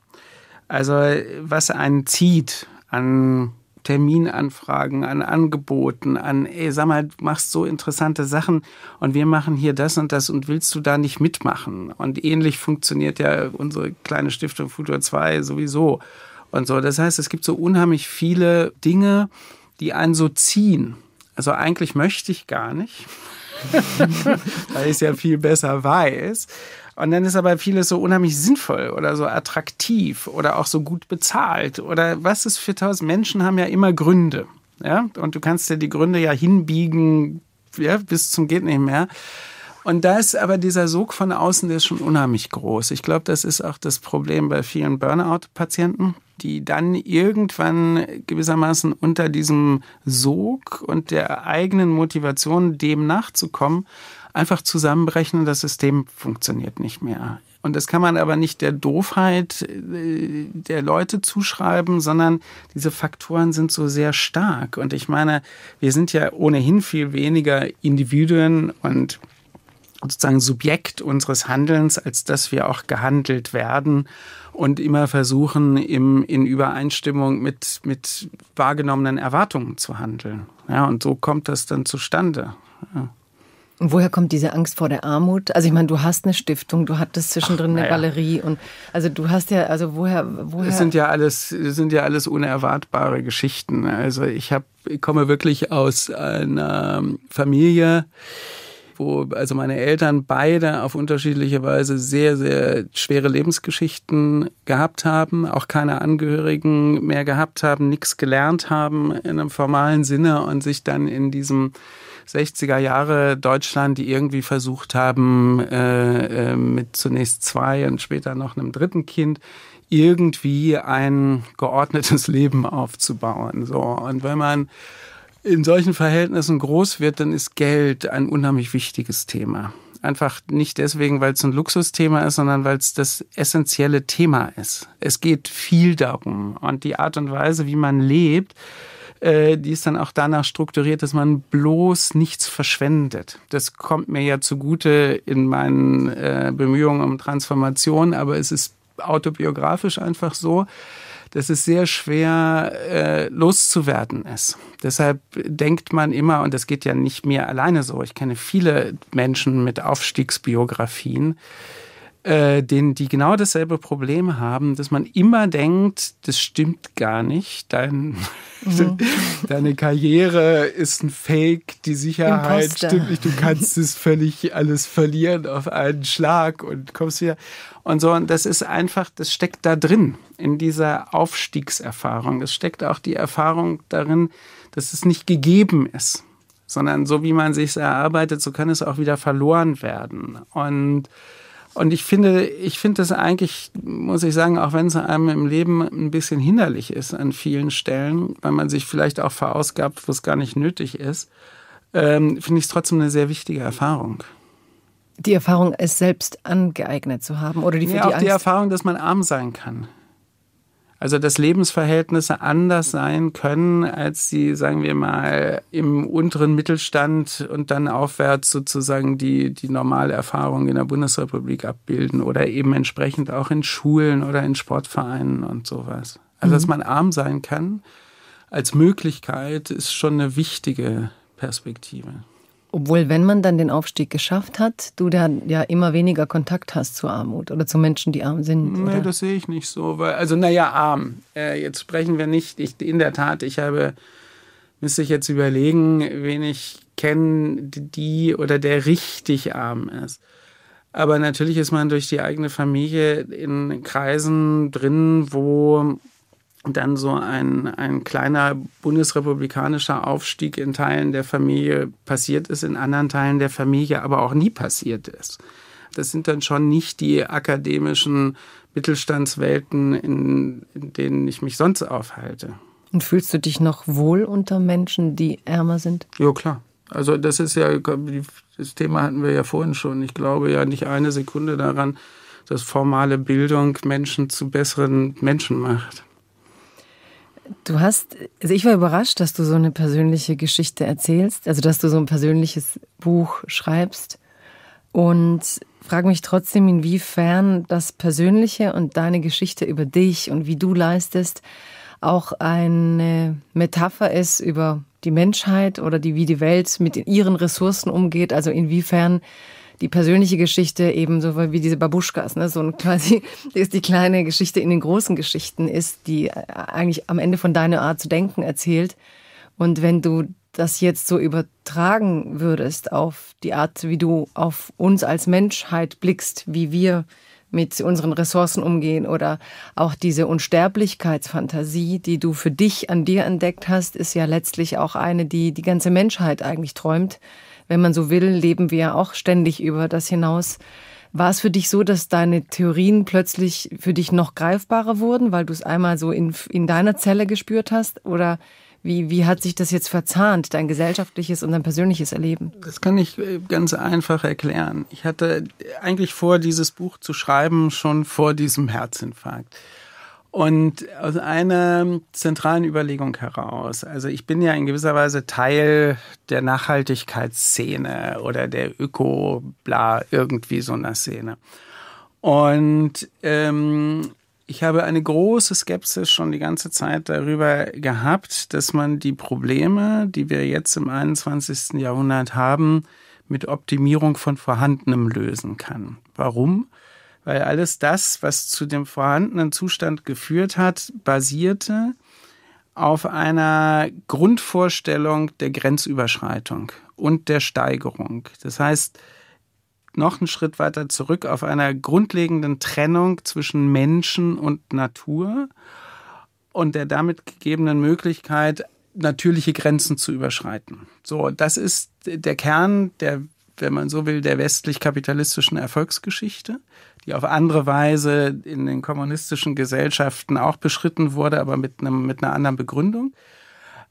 Also was einen zieht an Terminanfragen, an Angeboten, an, ey, sag mal, du machst so interessante Sachen und wir machen hier das und das und willst du da nicht mitmachen? Und ähnlich funktioniert ja unsere kleine Stiftung Futur 2 sowieso und so. Das heißt, es gibt so unheimlich viele Dinge, die einen so ziehen. Also eigentlich möchte ich gar nicht, [LAUGHS] weil ich es ja viel besser weiß. Und dann ist aber vieles so unheimlich sinnvoll oder so attraktiv oder auch so gut bezahlt oder was ist für tausend Menschen haben ja immer Gründe. Ja, und du kannst ja die Gründe ja hinbiegen, ja, bis zum geht nicht mehr. Und da ist aber dieser Sog von außen, der ist schon unheimlich groß. Ich glaube, das ist auch das Problem bei vielen Burnout-Patienten, die dann irgendwann gewissermaßen unter diesem Sog und der eigenen Motivation dem nachzukommen einfach zusammenbrechen, und das System funktioniert nicht mehr. Und das kann man aber nicht der Doofheit äh, der Leute zuschreiben, sondern diese Faktoren sind so sehr stark. Und ich meine, wir sind ja ohnehin viel weniger Individuen und sozusagen Subjekt unseres Handelns, als dass wir auch gehandelt werden und immer versuchen, im, in Übereinstimmung mit, mit wahrgenommenen Erwartungen zu handeln. Ja, und so kommt das dann zustande. Ja. Und woher kommt diese Angst vor der Armut? Also ich meine, du hast eine Stiftung, du hattest zwischendrin Ach, ja. eine Galerie und also du hast ja, also woher, woher? Es sind ja alles, sind ja alles unerwartbare Geschichten. Also ich habe, ich komme wirklich aus einer Familie, wo also meine Eltern beide auf unterschiedliche Weise sehr, sehr schwere Lebensgeschichten gehabt haben, auch keine Angehörigen mehr gehabt haben, nichts gelernt haben in einem formalen Sinne und sich dann in diesem 60er Jahre Deutschland, die irgendwie versucht haben, äh, äh, mit zunächst zwei und später noch einem dritten Kind irgendwie ein geordnetes [LAUGHS] Leben aufzubauen. So. Und wenn man in solchen Verhältnissen groß wird, dann ist Geld ein unheimlich wichtiges Thema. Einfach nicht deswegen, weil es ein Luxusthema ist, sondern weil es das essentielle Thema ist. Es geht viel darum. Und die Art und Weise, wie man lebt, äh, die ist dann auch danach strukturiert, dass man bloß nichts verschwendet. Das kommt mir ja zugute in meinen äh, Bemühungen um Transformation, aber es ist autobiografisch einfach so, dass es sehr schwer äh, loszuwerden ist. Deshalb denkt man immer, und das geht ja nicht mir alleine so, ich kenne viele Menschen mit Aufstiegsbiografien, äh, den, die genau dasselbe Problem haben, dass man immer denkt, das stimmt gar nicht, dein, mhm. [LAUGHS] deine Karriere ist ein Fake, die Sicherheit Imposter. stimmt nicht, du kannst es völlig alles verlieren auf einen Schlag und kommst wieder und so. Und das ist einfach, das steckt da drin, in dieser Aufstiegserfahrung. Es steckt auch die Erfahrung darin, dass es nicht gegeben ist sondern so wie man sich erarbeitet, so kann es auch wieder verloren werden. Und und ich finde, ich finde das eigentlich, muss ich sagen, auch wenn es einem im Leben ein bisschen hinderlich ist an vielen Stellen, weil man sich vielleicht auch verausgabt, wo es gar nicht nötig ist, ähm, finde ich es trotzdem eine sehr wichtige Erfahrung. Die Erfahrung, es selbst angeeignet zu haben oder die, für ja, die, auch Angst die Erfahrung, dass man arm sein kann. Also dass Lebensverhältnisse anders sein können, als sie, sagen wir mal, im unteren Mittelstand und dann aufwärts sozusagen die, die normale Erfahrung in der Bundesrepublik abbilden oder eben entsprechend auch in Schulen oder in Sportvereinen und sowas. Also mhm. dass man arm sein kann als Möglichkeit ist schon eine wichtige Perspektive. Obwohl, wenn man dann den Aufstieg geschafft hat, du dann ja immer weniger Kontakt hast zur Armut oder zu Menschen, die arm sind. Nee, oder? das sehe ich nicht so. Weil, also, naja, arm. Äh, jetzt sprechen wir nicht. Ich, in der Tat, ich habe, müsste ich jetzt überlegen, wen ich kenne, die oder der richtig arm ist. Aber natürlich ist man durch die eigene Familie in Kreisen drin, wo dann so ein, ein kleiner bundesrepublikanischer Aufstieg in Teilen der Familie passiert ist, in anderen Teilen der Familie aber auch nie passiert ist. Das sind dann schon nicht die akademischen Mittelstandswelten, in, in denen ich mich sonst aufhalte. Und fühlst du dich noch wohl unter Menschen, die ärmer sind? Ja, klar. Also das ist ja, das Thema hatten wir ja vorhin schon. Ich glaube ja nicht eine Sekunde daran, dass formale Bildung Menschen zu besseren Menschen macht. Du hast, also ich war überrascht, dass du so eine persönliche Geschichte erzählst, also dass du so ein persönliches Buch schreibst und frage mich trotzdem, inwiefern das Persönliche und deine Geschichte über dich und wie du leistest auch eine Metapher ist über die Menschheit oder die, wie die Welt mit ihren Ressourcen umgeht, also inwiefern die persönliche Geschichte eben so wie diese Babuschkas, ne, so ein quasi [LAUGHS] ist die kleine Geschichte in den großen Geschichten ist, die äh, eigentlich am Ende von deiner Art zu denken erzählt. Und wenn du das jetzt so übertragen würdest auf die Art, wie du auf uns als Menschheit blickst, wie wir mit unseren Ressourcen umgehen oder auch diese Unsterblichkeitsfantasie, die du für dich an dir entdeckt hast, ist ja letztlich auch eine, die die ganze Menschheit eigentlich träumt wenn man so will, leben wir ja auch ständig über das hinaus. War es für dich so, dass deine Theorien plötzlich für dich noch greifbarer wurden, weil du es einmal so in, in deiner Zelle gespürt hast? Oder wie, wie hat sich das jetzt verzahnt, dein gesellschaftliches und dein persönliches Erleben? Das kann ich äh, ganz einfach erklären. Ich hatte eigentlich vor, dieses Buch zu schreiben, schon vor diesem Herzinfarkt. Und aus einer zentralen Überlegung heraus, also ich bin ja in gewisser Weise Teil der Nachhaltigkeitsszene oder der Öko-Bla, irgendwie so einer Szene. Und ähm, ich habe eine große Skepsis schon die ganze Zeit darüber gehabt, dass man die Probleme, die wir jetzt im 21. Jahrhundert haben, mit Optimierung von Vorhandenem lösen kann. Warum? weil alles das, was zu dem vorhandenen Zustand geführt hat, basierte auf einer Grundvorstellung der Grenzüberschreitung und der Steigerung. Das heißt, noch einen Schritt weiter zurück auf einer grundlegenden Trennung zwischen Menschen und Natur und der damit gegebenen Möglichkeit, natürliche Grenzen zu überschreiten. So, das ist der Kern der wenn man so will, der westlich-kapitalistischen Erfolgsgeschichte, die auf andere Weise in den kommunistischen Gesellschaften auch beschritten wurde, aber mit, einem, mit einer anderen Begründung.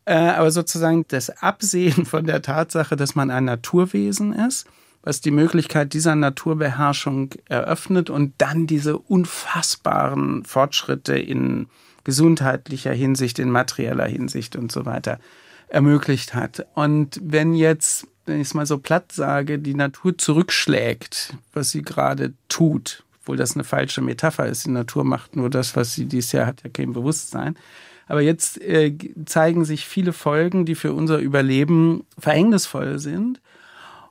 Äh, aber sozusagen das Absehen von der Tatsache, dass man ein Naturwesen ist, was die Möglichkeit dieser Naturbeherrschung eröffnet und dann diese unfassbaren Fortschritte in gesundheitlicher Hinsicht, in materieller Hinsicht und so weiter ermöglicht hat. Und wenn jetzt wenn ich es mal so platt sage, die Natur zurückschlägt, was sie gerade tut. Obwohl das eine falsche Metapher ist. Die Natur macht nur das, was sie dieses Jahr hat, ja kein Bewusstsein. Aber jetzt äh, zeigen sich viele Folgen, die für unser Überleben verhängnisvoll sind.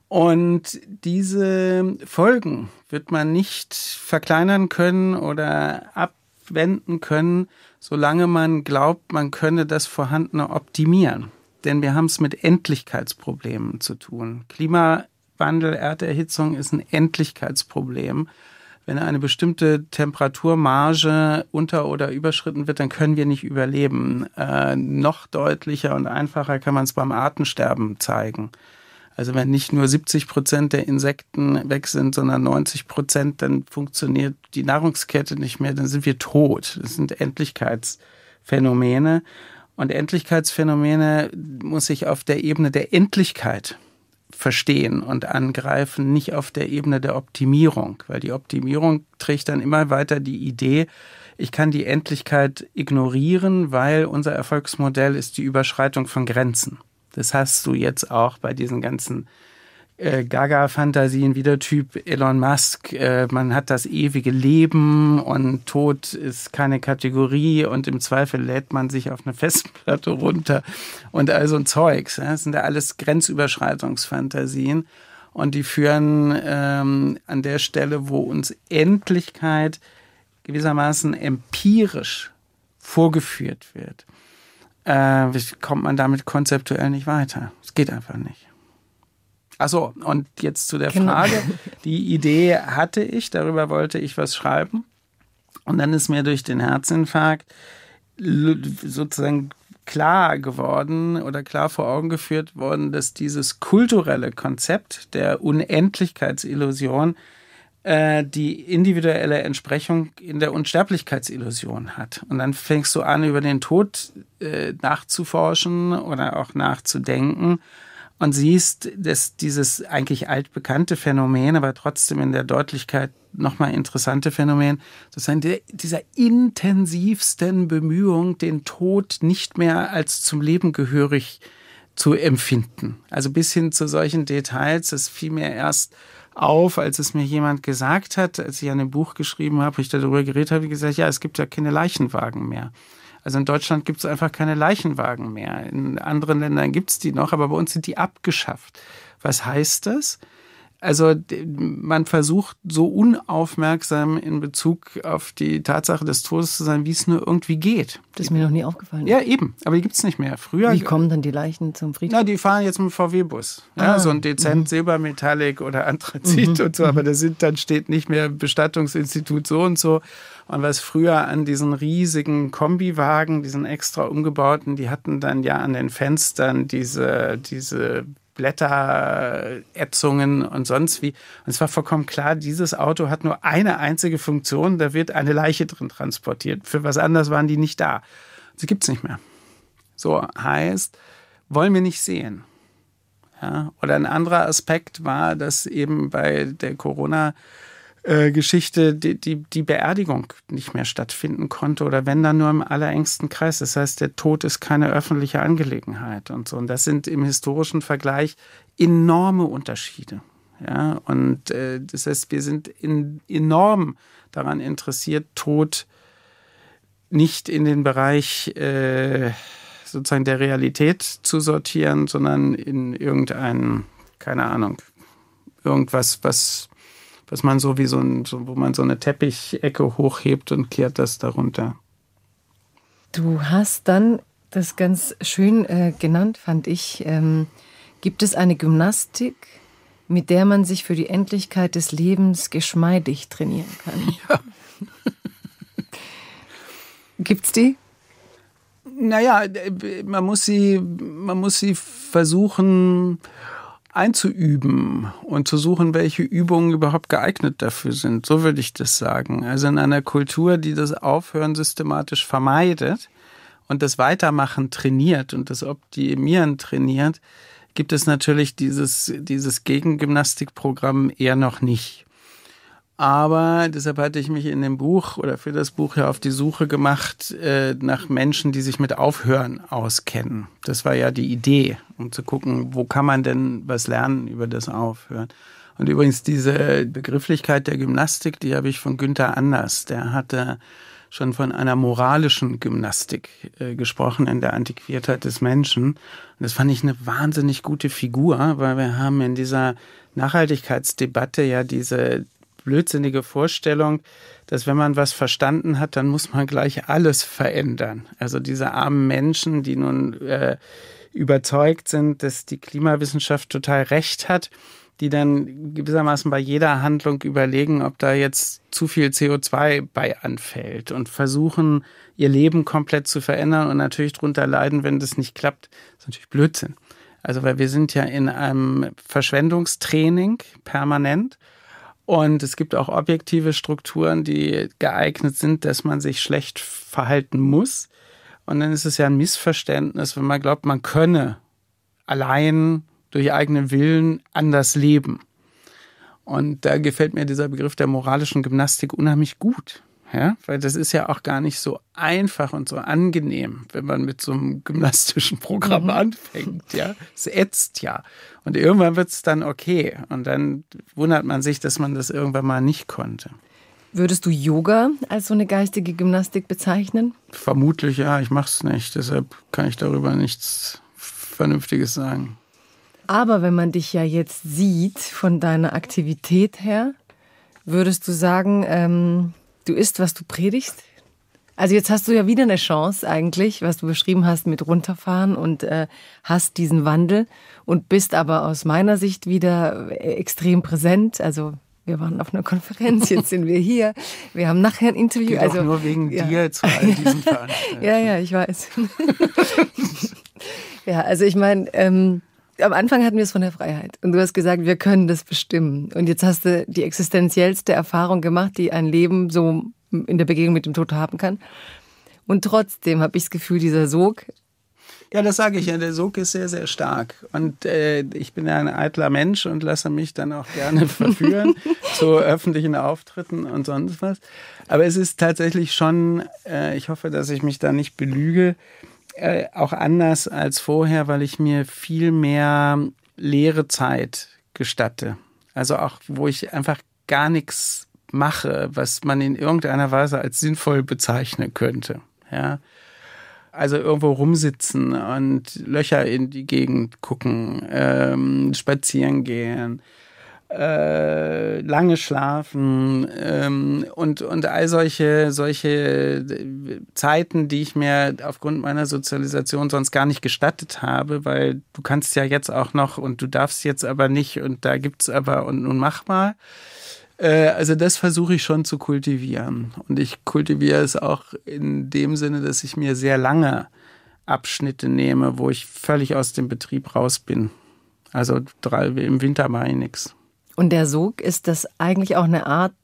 Und diese Folgen wird man nicht verkleinern können oder abwenden können, solange man glaubt, man könne das Vorhandene optimieren denn wir haben es mit Endlichkeitsproblemen zu tun. Klimawandel, Erderhitzung ist ein Endlichkeitsproblem. Wenn eine bestimmte Temperaturmarge unter- oder überschritten wird, dann können wir nicht überleben. Äh, noch deutlicher und einfacher kann man es beim Artensterben zeigen. Also wenn nicht nur 70 Prozent der Insekten weg sind, sondern 90 Prozent, dann funktioniert die Nahrungskette nicht mehr, dann sind wir tot. Das sind Endlichkeitsphänomene. Und Endlichkeitsphänomene muss ich auf der Ebene der Endlichkeit verstehen und angreifen, nicht auf der Ebene der Optimierung, weil die Optimierung trägt dann immer weiter die Idee, ich kann die Endlichkeit ignorieren, weil unser Erfolgsmodell ist die Überschreitung von Grenzen. Das hast du jetzt auch bei diesen ganzen äh, Gaga-Fantasien wie der Typ Elon Musk. Äh, man hat das ewige Leben und Tod ist keine Kategorie und im Zweifel lädt man sich auf eine Festplatte runter und all so ein Zeugs. Ja? Das sind ja alles Grenzüberschreitungsfantasien und die führen ähm, an der Stelle, wo uns Endlichkeit gewissermaßen empirisch vorgeführt wird, äh, kommt man damit konzeptuell nicht weiter. Es geht einfach nicht. Achso, und jetzt zu der genau. Frage. [LAUGHS] Die Idee hatte ich, darüber wollte ich was schreiben. Und dann ist mir durch den Herzinfarkt sozusagen klar geworden oder klar vor Augen geführt worden, dass dieses kulturelle Konzept der Unendlichkeitsillusion äh, die individuelle Entsprechung in der Unsterblichkeitsillusion hat. Und dann fängst du an, über den Tod äh, nachzuforschen oder auch nachzudenken und siehst, dass dieses eigentlich altbekannte Phänomen, aber trotzdem in der Deutlichkeit nochmal interessante Phänomen, sozusagen der, dieser intensivsten Bemühung, den Tod nicht mehr als zum Leben gehörig zu empfinden. Also bis hin zu solchen Details, das fiel mir erst auf, als es mir jemand gesagt hat, als ich an dem Buch geschrieben habe, wo ich darüber geredet habe, gesagt, ja, es gibt ja keine Leichenwagen mehr. Also in Deutschland gibt es einfach keine Leichenwagen mehr. In anderen Ländern gibt es die noch, aber bei uns sind die abgeschafft. Was heißt das? Also man versucht so unaufmerksam in Bezug auf die Tatsache des Todes zu sein, wie es nur irgendwie geht. Das ist mir noch nie aufgefallen. Ja, eben. Aber die gibt es nicht mehr. Früher. Wie kommen dann die Leichen zum Friedhof? Na, die fahren jetzt mit dem VW-Bus. Ja, ah. So ein dezent mhm. Silbermetallic oder Anthrazit mhm. und so. Aber da sind, dann steht nicht mehr Bestattungsinstitut so und so. Und was früher an diesen riesigen Kombiwagen, diesen extra umgebauten, die hatten dann ja an den Fenstern diese, diese Blätterätzungen und sonst wie. Und es war vollkommen klar, dieses Auto hat nur eine einzige Funktion, da wird eine Leiche drin transportiert. Für was anderes waren die nicht da. Sie gibt es nicht mehr. So heißt, wollen wir nicht sehen. Ja? Oder ein anderer Aspekt war, dass eben bei der Corona- äh, Geschichte die, die, die Beerdigung nicht mehr stattfinden konnte oder wenn dann nur im allerengsten Kreis. Das heißt, der Tod ist keine öffentliche Angelegenheit und so. Und das sind im historischen Vergleich enorme Unterschiede. Ja, und äh, das heißt, wir sind in, enorm daran interessiert, Tod nicht in den Bereich äh, sozusagen der Realität zu sortieren, sondern in irgendein, keine Ahnung, irgendwas, was was man so wie so ein, so, wo man so eine Teppichecke hochhebt und kehrt das darunter. Du hast dann das ganz schön äh, genannt, fand ich. Ähm, gibt es eine Gymnastik, mit der man sich für die Endlichkeit des Lebens geschmeidig trainieren kann? [LAUGHS] Ja. Gibt's die? Naja, äh, man muss sie, man muss sie versuchen, einzuüben und zu suchen, welche Übungen überhaupt geeignet dafür sind. So würde ich das sagen. Also in einer Kultur, die das Aufhören systematisch vermeidet und das Weitermachen trainiert und das Optimieren trainiert, gibt es natürlich dieses, dieses Gegengymnastikprogramm eher noch nicht. Aber deshalb hatte ich mich in dem Buch oder für das Buch ja auf die Suche gemacht äh, nach Menschen, die sich mit Aufhören auskennen. Das war ja die Idee, um zu gucken, wo kann man denn was lernen über das Aufhören. Und übrigens diese Begrifflichkeit der Gymnastik, die habe ich von Günther Anders. Der hatte schon von einer moralischen Gymnastik äh, gesprochen in der Antiquiertheit des Menschen. Und das fand ich eine wahnsinnig gute Figur, weil wir haben in dieser Nachhaltigkeitsdebatte ja diese blödsinnige Vorstellung, dass wenn man was verstanden hat, dann muss man gleich alles verändern. Also diese armen Menschen, die nun äh, überzeugt sind, dass die Klimawissenschaft total recht hat, die dann gewissermaßen bei jeder Handlung überlegen, ob da jetzt zu viel CO2 bei anfällt und versuchen, ihr Leben komplett zu verändern und natürlich darunter leiden, wenn das nicht klappt. Das ist natürlich Blödsinn. Also, weil wir sind ja in einem Verschwendungstraining permanent. Und es gibt auch objektive Strukturen, die geeignet sind, dass man sich schlecht verhalten muss. Und dann ist es ja ein Missverständnis, wenn man glaubt, man könne allein durch eigenen Willen anders leben. Und da gefällt mir dieser Begriff der moralischen Gymnastik unheimlich gut, ja, weil das ist ja auch gar nicht so einfach und so angenehm, wenn man mit so einem gymnastischen Programm mhm. anfängt. Ja, es ätzt ja. Und irgendwann wird es dann okay. Und dann wundert man sich, dass man das irgendwann mal nicht konnte. Würdest du Yoga als so eine geistige Gymnastik bezeichnen? Vermutlich ja, ich mache es nicht. Deshalb kann ich darüber nichts Vernünftiges sagen. Aber wenn man dich ja jetzt sieht von deiner Aktivität her, würdest du sagen, ähm, du isst, was du predigst? Also jetzt hast du ja wieder eine Chance eigentlich, was du beschrieben hast mit runterfahren und äh, hast diesen Wandel und bist aber aus meiner Sicht wieder äh, extrem präsent. Also wir waren auf einer Konferenz, jetzt sind wir hier, wir haben nachher ein Interview. Geht also nur wegen ja. dir zu all diesen [LAUGHS] Veranstaltungen. ja, ja, ich weiß. [LAUGHS] ja, also ich meine. Ähm, am Anfang hatten wir es von der Freiheit und du hast gesagt, wir können das bestimmen. Und jetzt hast du die existenziellste Erfahrung gemacht, die ein Leben so in der Begegnung mit dem Tod haben kann. Und trotzdem habe ich das Gefühl, dieser Sog. Ja, das sage ich ja. Der Sog ist sehr, sehr stark. Und äh, ich bin ja ein eitler Mensch und lasse mich dann auch gerne [LAUGHS] verführen zu öffentlichen Auftritten und sonst was. Aber es ist tatsächlich schon, äh, ich hoffe, dass ich mich da nicht belüge, äh, auch anders als vorher, weil ich mir viel mehr leere Zeit gestatte. Also auch, wo ich einfach gar nichts mache, was man in irgendeiner Weise als sinnvoll bezeichnen könnte. Ja. Also irgendwo rumsitzen und Löcher in die Gegend gucken, ähm, spazieren gehen, äh, lange schlafen ähm, und, und all solche, solche äh, Zeiten, die ich mir aufgrund meiner Sozialisation sonst gar nicht gestattet habe, weil du kannst ja jetzt auch noch und du darfst jetzt aber nicht und da gibt's aber und nun mach mal. Äh, also das versuche ich schon zu kultivieren. Und ich kultiviere es auch in dem Sinne, dass ich mir sehr lange Abschnitte nehme, wo ich völlig aus dem Betrieb raus bin. Also drei, im Winter mache ich nichts. Und der Sog, ist das eigentlich auch eine Art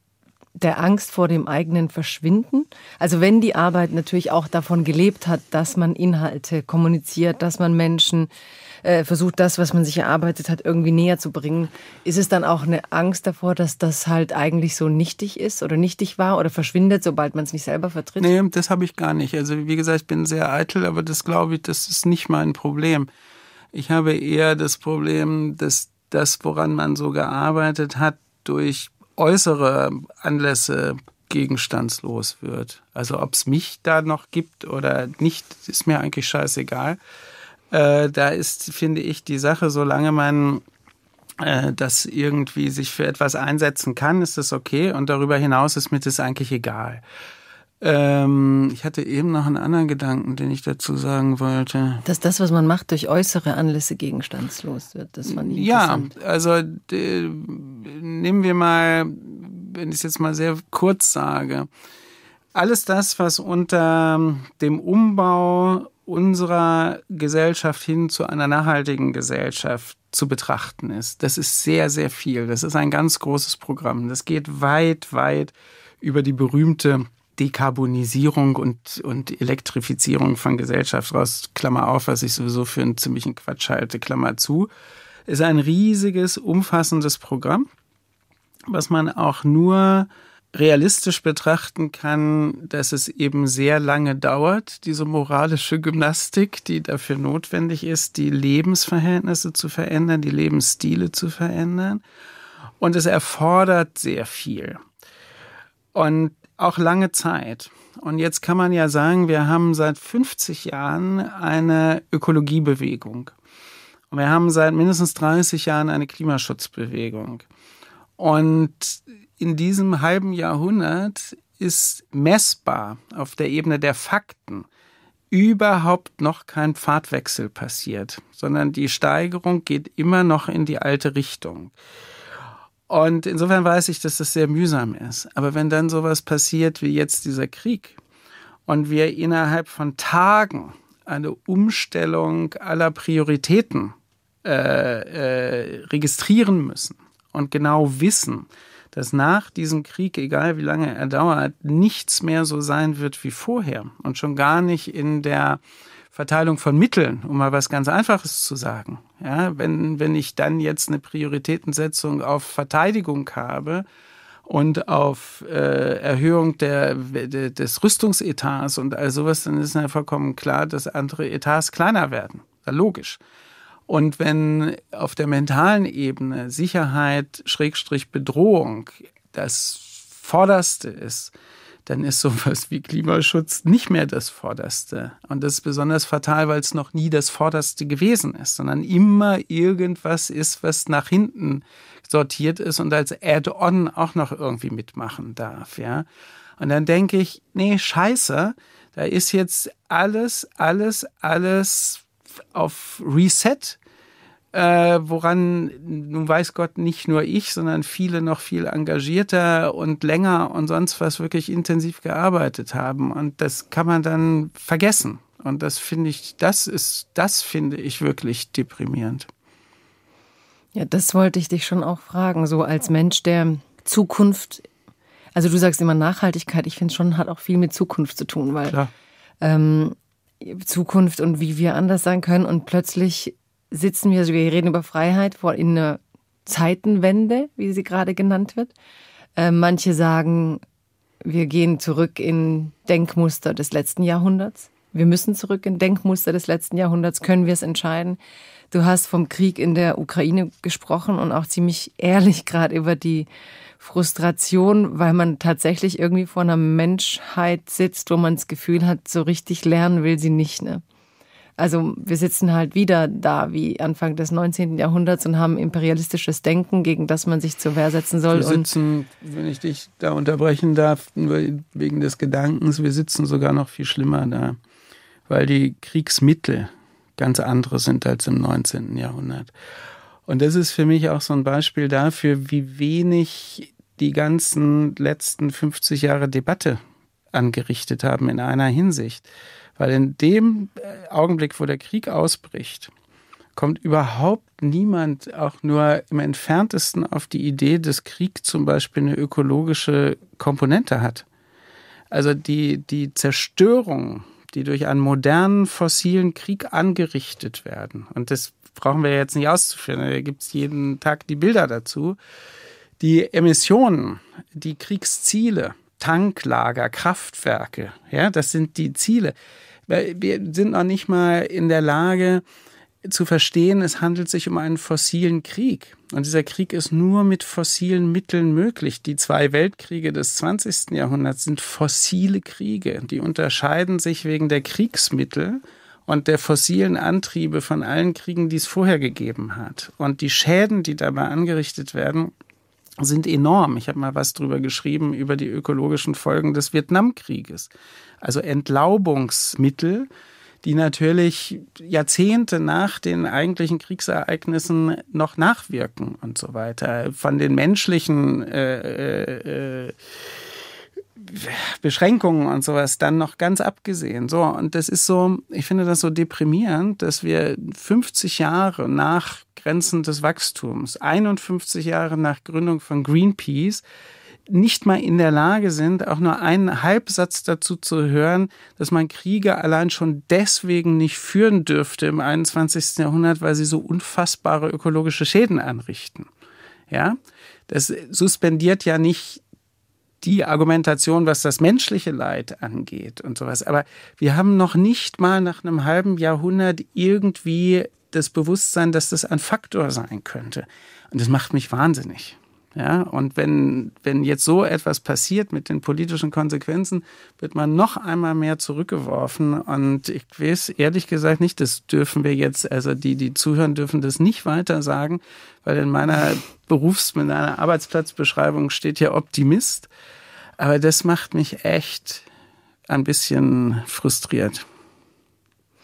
der Angst vor dem eigenen Verschwinden? Also wenn die Arbeit natürlich auch davon gelebt hat, dass man Inhalte kommuniziert, dass man Menschen äh, versucht, das, was man sich erarbeitet hat, irgendwie näher zu bringen, ist es dann auch eine Angst davor, dass das halt eigentlich so nichtig ist oder nichtig war oder verschwindet, sobald man es nicht selber vertritt? Nee, das habe ich gar nicht. Also wie gesagt, ich bin sehr eitel, aber das glaube ich, das ist nicht mein Problem. Ich habe eher das Problem, dass das, woran man so gearbeitet hat, durch äußere Anlässe gegenstandslos wird. Also ob es mich da noch gibt oder nicht, ist mir eigentlich scheißegal. Äh, da ist, finde ich, die Sache, solange man äh, das irgendwie sich für etwas einsetzen kann, ist das okay und darüber hinaus ist mir das eigentlich egal. Ähm, ich hatte eben noch einen anderen Gedanken, den ich dazu sagen wollte. Dass das, was man macht, durch äußere Anlässe gegenstandslos wird, das fand ich Ja, also nehmen wir mal, wenn ich es jetzt mal sehr kurz sage, alles das, was unter ähm, dem Umbau unserer Gesellschaft hin zu einer nachhaltigen Gesellschaft zu betrachten ist. Das ist sehr, sehr viel. Das ist ein ganz großes Programm. Das geht weit, weit über die berühmte Dekarbonisierung und, und Elektrifizierung von Gesellschaft raus, Klammer auf, was ich sowieso für einen ziemlichen Quatsch halte, Klammer zu, ist ein riesiges, umfassendes Programm, was man auch nur realistisch betrachten kann, dass es eben sehr lange dauert, diese moralische Gymnastik, die dafür notwendig ist, die Lebensverhältnisse zu verändern, die Lebensstile zu verändern. Und es erfordert sehr viel. Und auch lange Zeit. Und jetzt kann man ja sagen, wir haben seit 50 Jahren eine Ökologiebewegung. Und wir haben seit mindestens 30 Jahren eine Klimaschutzbewegung. Und in diesem halben Jahrhundert ist messbar auf der Ebene der Fakten überhaupt noch kein Pfadwechsel passiert, sondern die Steigerung geht immer noch in die alte Richtung. Und insofern weiß ich, dass das sehr mühsam ist. Aber wenn dann sowas passiert wie jetzt dieser Krieg und wir innerhalb von Tagen eine Umstellung aller Prioritäten äh, äh, registrieren müssen und genau wissen, dass nach diesem Krieg, egal wie lange er dauert, nichts mehr so sein wird wie vorher und schon gar nicht in der Verteilung von Mitteln, um mal was ganz Einfaches zu sagen. Ja, wenn, wenn ich dann jetzt eine Prioritätensetzung auf Verteidigung habe und auf äh, Erhöhung der, de, des Rüstungsetats und all sowas, dann ist ja vollkommen klar, dass andere Etats kleiner werden. Ja, logisch. Und wenn auf der mentalen Ebene Sicherheit, Schrägstrich Bedrohung das Vorderste ist, dann ist sowas wie Klimaschutz nicht mehr das Vorderste. Und das ist besonders fatal, weil es noch nie das Vorderste gewesen ist, sondern immer irgendwas ist, was nach hinten sortiert ist und als Add-on auch noch irgendwie mitmachen darf, ja. Und dann denke ich, nee, scheiße, da ist jetzt alles, alles, alles auf Reset äh, woran nun weiß Gott nicht nur ich, sondern viele noch viel engagierter und länger und sonst was wirklich intensiv gearbeitet haben. Und das kann man dann vergessen. Und das finde ich, das ist, das finde ich wirklich deprimierend. Ja, das wollte ich dich schon auch fragen, so als Mensch, der Zukunft, also du sagst immer Nachhaltigkeit, ich finde schon, hat auch viel mit Zukunft zu tun, weil ähm, Zukunft und wie wir anders sein können und plötzlich sitzen wir, also wir reden über Freiheit vor in einer Zeitenwende, wie sie gerade genannt wird. Äh, manche sagen, wir gehen zurück in Denkmuster des letzten Jahrhunderts. Wir müssen zurück in Denkmuster des letzten Jahrhunderts. Können wir es entscheiden? Du hast vom Krieg in der Ukraine gesprochen und auch ziemlich ehrlich gerade über die Frustration, weil man tatsächlich irgendwie vor einer Menschheit sitzt, wo man das Gefühl hat, so richtig lernen will sie nicht. Ne? Also wir sitzen halt wieder da wie Anfang des 19. Jahrhunderts und haben imperialistisches Denken, gegen das man sich zur Wehr setzen soll. Wir sitzen, wenn ich dich da unterbrechen darf, wegen des Gedankens, wir sitzen sogar noch viel schlimmer da, weil die Kriegsmittel ganz andere sind als im 19. Jahrhundert. Und das ist für mich auch so ein Beispiel dafür, wie wenig die ganzen letzten 50 Jahre Debatte angerichtet haben in einer Hinsicht. Weil in dem äh, Augenblick, wo der Krieg ausbricht, kommt überhaupt niemand auch nur im entferntesten auf die Idee, dass Krieg zum Beispiel eine ökologische Komponente hat. Also die, die Zerstörung, die durch einen modernen fossilen Krieg angerichtet werden, und das brauchen wir jetzt nicht auszuführen, da gibt es jeden Tag die Bilder dazu, die Emissionen, die Kriegsziele, Tanklager, Kraftwerke, ja, das sind die Ziele. Wir sind noch nicht mal in der Lage zu verstehen, es handelt sich um einen fossilen Krieg. Und dieser Krieg ist nur mit fossilen Mitteln möglich. Die zwei Weltkriege des 20. Jahrhunderts sind fossile Kriege. Die unterscheiden sich wegen der Kriegsmittel und der fossilen Antriebe von allen Kriegen, die es vorher gegeben hat. Und die Schäden, die dabei angerichtet werden, sind enorm. Ich habe mal was drüber geschrieben über die ökologischen Folgen des Vietnamkrieges. Also Entlaubungsmittel, die natürlich Jahrzehnte nach den eigentlichen Kriegsereignissen noch nachwirken und so weiter. Von den menschlichen äh, äh, Beschränkungen und sowas dann noch ganz abgesehen. So, und das ist so, ich finde das so deprimierend, dass wir 50 Jahre nach Grenzen des Wachstums, 51 Jahre nach Gründung von Greenpeace, nicht mal in der Lage sind, auch nur einen Halbsatz dazu zu hören, dass man Kriege allein schon deswegen nicht führen dürfte im 21. Jahrhundert, weil sie so unfassbare ökologische Schäden anrichten. Ja, das suspendiert ja nicht die Argumentation, was das menschliche Leid angeht und sowas. Aber wir haben noch nicht mal nach einem halben Jahrhundert irgendwie das Bewusstsein, dass das ein Faktor sein könnte. Und das macht mich wahnsinnig. Ja, und wenn, wenn jetzt so etwas passiert mit den politischen Konsequenzen, wird man noch einmal mehr zurückgeworfen. Und ich weiß ehrlich gesagt nicht, das dürfen wir jetzt, also die, die zuhören, dürfen das nicht weiter sagen, weil in meiner [LAUGHS] Berufs-, in meiner Arbeitsplatzbeschreibung steht ja Optimist. Aber das macht mich echt ein bisschen frustriert.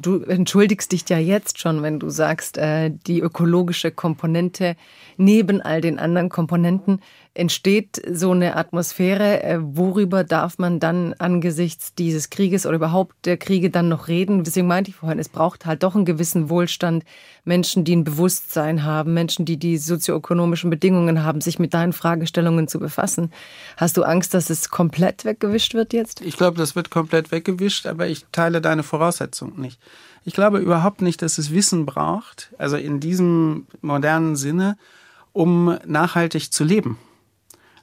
Du entschuldigst dich ja jetzt schon, wenn du sagst, äh, die ökologische Komponente neben all den anderen Komponenten entsteht so eine Atmosphäre. Äh, worüber darf man dann angesichts dieses Krieges oder überhaupt der Kriege dann noch reden? Deswegen meinte ich vorhin, es braucht halt doch einen gewissen Wohlstand. Menschen, die ein Bewusstsein haben, Menschen, die die sozioökonomischen Bedingungen haben, sich mit deinen Fragestellungen zu befassen. Hast du Angst, dass es komplett weggewischt wird jetzt? Ich glaube, das wird komplett weggewischt, aber ich teile deine Voraussetzung nicht. Ich glaube überhaupt nicht, dass es Wissen braucht, also in diesem modernen Sinne, um nachhaltig zu leben.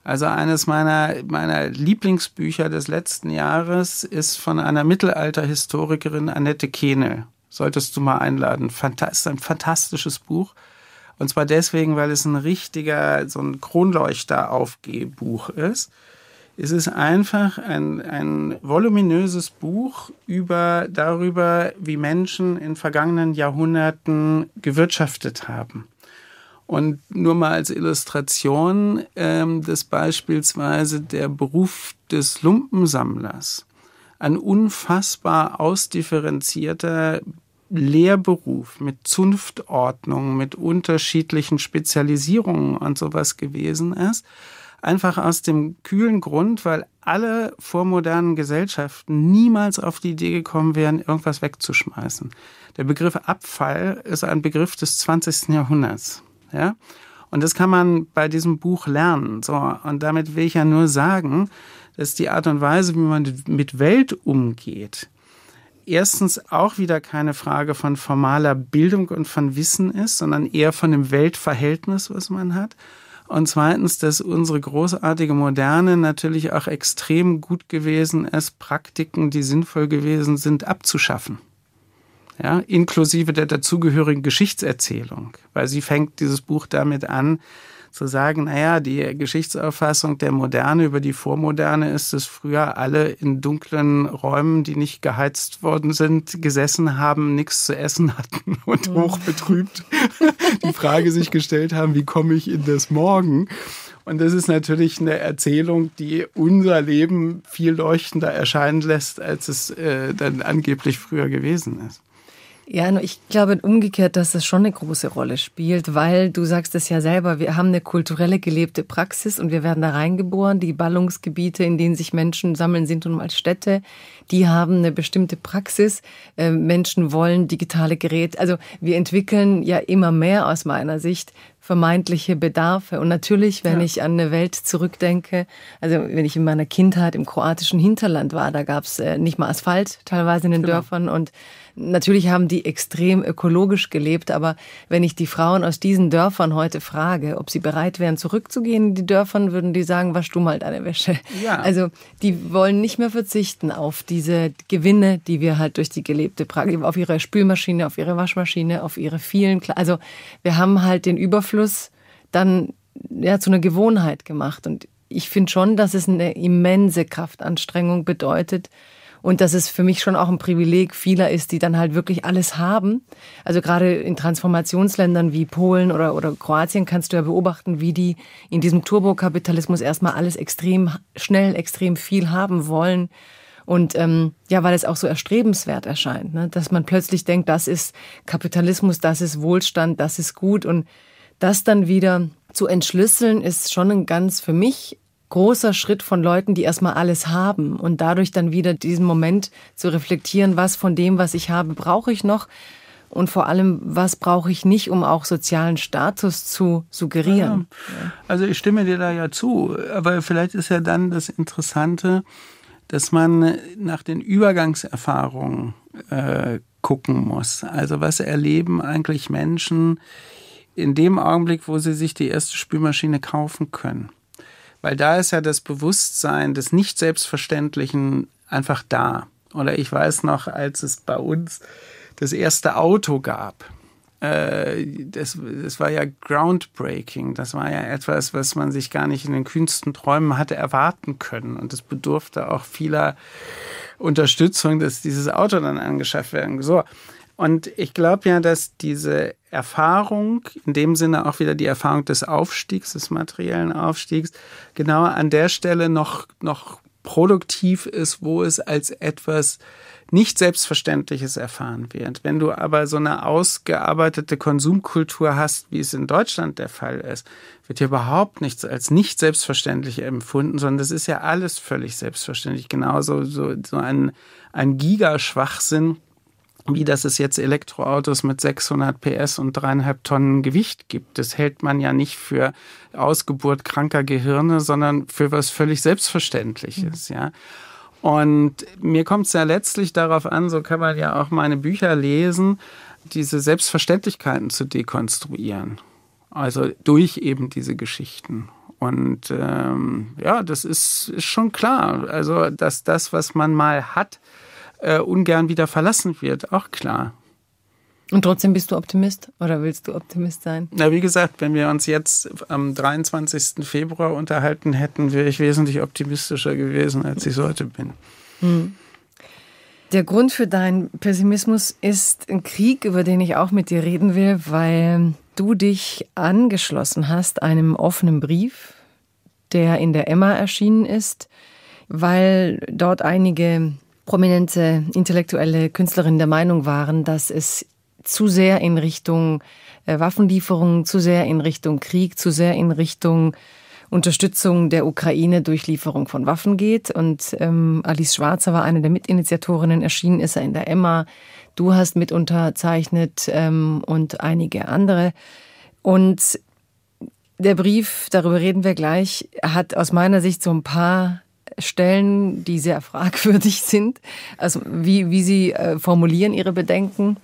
Also eines meiner, meiner Lieblingsbücher des letzten Jahres ist von einer Mittelalterhistorikerin Annette Kehnel. Solltest du mal einladen. Fanta ist ein fantastisches Buch. Und zwar deswegen, weil es ein richtiger, so ein Kronleuchter-Aufgehbuch ist. Es ist einfach ein, ein voluminöses Buch über, darüber, wie Menschen in vergangenen Jahrhunderten gewirtschaftet haben. Und nur mal als Illustration ähm, dass beispielsweise der Beruf des Lumpensammlers ein unfassbar ausdifferenzierter Lehrberuf mit Zunftordnung, mit unterschiedlichen Spezialisierungen und sowas gewesen ist. Einfach aus dem kühlen Grund, weil alle vormodernen Gesellschaften niemals auf die Idee gekommen wären, irgendwas wegzuschmeißen. Der Begriff Abfall ist ein Begriff des 20. Jahrhunderts. Ja? Und das kann man bei diesem Buch lernen. So, und damit will ich ja nur sagen, dass die Art und Weise, wie man mit Welt umgeht, erstens auch wieder keine Frage von formaler Bildung und von Wissen ist, sondern eher von dem Weltverhältnis, was man hat. Und zweitens, dass unsere großartige Moderne natürlich auch extrem gut gewesen ist, Praktiken, die sinnvoll gewesen sind, abzuschaffen ja, inklusive der dazugehörigen Geschichtserzählung, weil sie fängt dieses Buch damit an, zu sagen, naja, die Geschichtsauffassung der Moderne über die Vormoderne ist, dass früher alle in dunklen Räumen, die nicht geheizt worden sind, gesessen haben, nichts zu essen hatten [LAUGHS] und ja. Mhm. hochbetrübt [LAUGHS] die Frage sich gestellt haben, wie komme ich in das Morgen? Und das ist natürlich eine Erzählung, die unser Leben viel leuchtender erscheinen lässt, als es äh, dann angeblich früher gewesen ist. Ja, ich glaube umgekehrt, dass das schon eine große Rolle spielt, weil du sagst es ja selber, wir haben eine kulturelle gelebte Praxis und wir werden da reingeboren. Die Ballungsgebiete, in denen sich Menschen sammeln, sind nun mal Städte, die haben eine bestimmte Praxis. Ähm, Menschen wollen digitale Geräte. Also wir entwickeln ja immer mehr aus meiner Sicht vermeintliche Bedarfe. Und natürlich, wenn ja. ich an eine Welt zurückdenke, also wenn ich in meiner Kindheit im kroatischen Hinterland war, da gab es äh, nicht mal Asphalt teilweise in den genau. Dörfern und Natürlich haben die extrem ökologisch gelebt, aber wenn ich die Frauen aus diesen Dörfern heute frage, ob sie bereit wären, zurückzugehen in die Dörfern, würden die sagen, wasch du mal deine Wäsche. Ja. Also die wollen nicht mehr verzichten auf diese Gewinne, die wir halt durch die gelebte Praxis, auf ihre Spülmaschine, auf ihre Waschmaschine, auf ihre vielen, Kle also wir haben halt den Überfluss dann ja zu einer Gewohnheit gemacht und ich finde schon, dass es eine immense Kraftanstrengung bedeutet, und dass es für mich schon auch ein Privileg vieler ist, die dann halt wirklich alles haben. Also gerade in Transformationsländern wie Polen oder, oder Kroatien kannst du ja beobachten, wie die in diesem Turbokapitalismus erstmal alles extrem schnell, extrem viel haben wollen. Und ähm, ja, weil es auch so erstrebenswert erscheint, ne? dass man plötzlich denkt, das ist Kapitalismus, das ist Wohlstand, das ist gut. Und das dann wieder zu entschlüsseln, ist schon ein ganz für mich großer Schritt von Leuten, die erstmal alles haben und dadurch dann wieder diesen Moment zu reflektieren, was von dem, was ich habe, brauche ich noch und vor allem, was brauche ich nicht, um auch sozialen Status zu suggerieren. Ja. Also ich stimme dir da ja zu, aber vielleicht ist ja dann das Interessante, dass man nach den Übergangserfahrungen äh, gucken muss. Also was erleben eigentlich Menschen in dem Augenblick, wo sie sich die erste Spülmaschine kaufen können? Weil da ist ja das Bewusstsein des Nicht-Selbstverständlichen einfach da. Oder ich weiß noch, als es bei uns das erste Auto gab, äh, das, das war ja groundbreaking. Das war ja etwas, was man sich gar nicht in den kühnsten Träumen hatte erwarten können. Und es bedurfte auch vieler Unterstützung, dass dieses Auto dann angeschafft werden. So. Und ich glaube ja, dass diese Erfahrung, in dem Sinne auch wieder die Erfahrung des Aufstiegs, des materiellen Aufstiegs, genau an der Stelle noch, noch produktiv ist, wo es als etwas nicht Selbstverständliches erfahren wird. Wenn du aber so eine ausgearbeitete Konsumkultur hast, wie es in Deutschland der Fall ist, wird hier überhaupt nichts als nicht selbstverständlich empfunden, sondern das ist ja alles völlig selbstverständlich. Genauso so, so ein, ein Gigaschwachsinn wie dass es jetzt Elektroautos mit 600 PS und dreieinhalb Tonnen Gewicht gibt. Das hält man ja nicht für Ausgeburt kranker Gehirne, sondern für was völlig Selbstverständliches, mhm. ja. Und mir kommt es ja letztlich darauf an, so kann man ja auch meine Bücher lesen, diese Selbstverständlichkeiten zu dekonstruieren. Also durch eben diese Geschichten. Und ähm, ja, das ist, ist schon klar. Also, dass das, was man mal hat, äh, ungern wieder verlassen wird, auch klar. Und trotzdem bist du Optimist oder willst du Optimist sein? Na, wie gesagt, wenn wir uns jetzt am 23. Februar unterhalten hätten, wäre ich wesentlich optimistischer gewesen, als ich heute bin. Hm. Der Grund für deinen Pessimismus ist ein Krieg, über den ich auch mit dir reden will, weil du dich angeschlossen hast einem offenen Brief, der in der Emma erschienen ist, weil dort einige prominente intellektuelle Künstlerinnen der Meinung waren, dass es zu sehr in Richtung äh, Waffenlieferungen, zu sehr in Richtung Krieg, zu sehr in Richtung Unterstützung der Ukraine durch Lieferung von Waffen geht. Und ähm, Alice Schwarzer war eine der Mitinitiatorinnen, erschienen ist er in der Emma. Du hast mit unterzeichnet ähm, und einige andere. Und der Brief, darüber reden wir gleich, hat aus meiner Sicht so ein paar stellen, die sehr fragwürdig [LAUGHS] sind, also wie, wie sie äh, formulieren ihre Bedenken.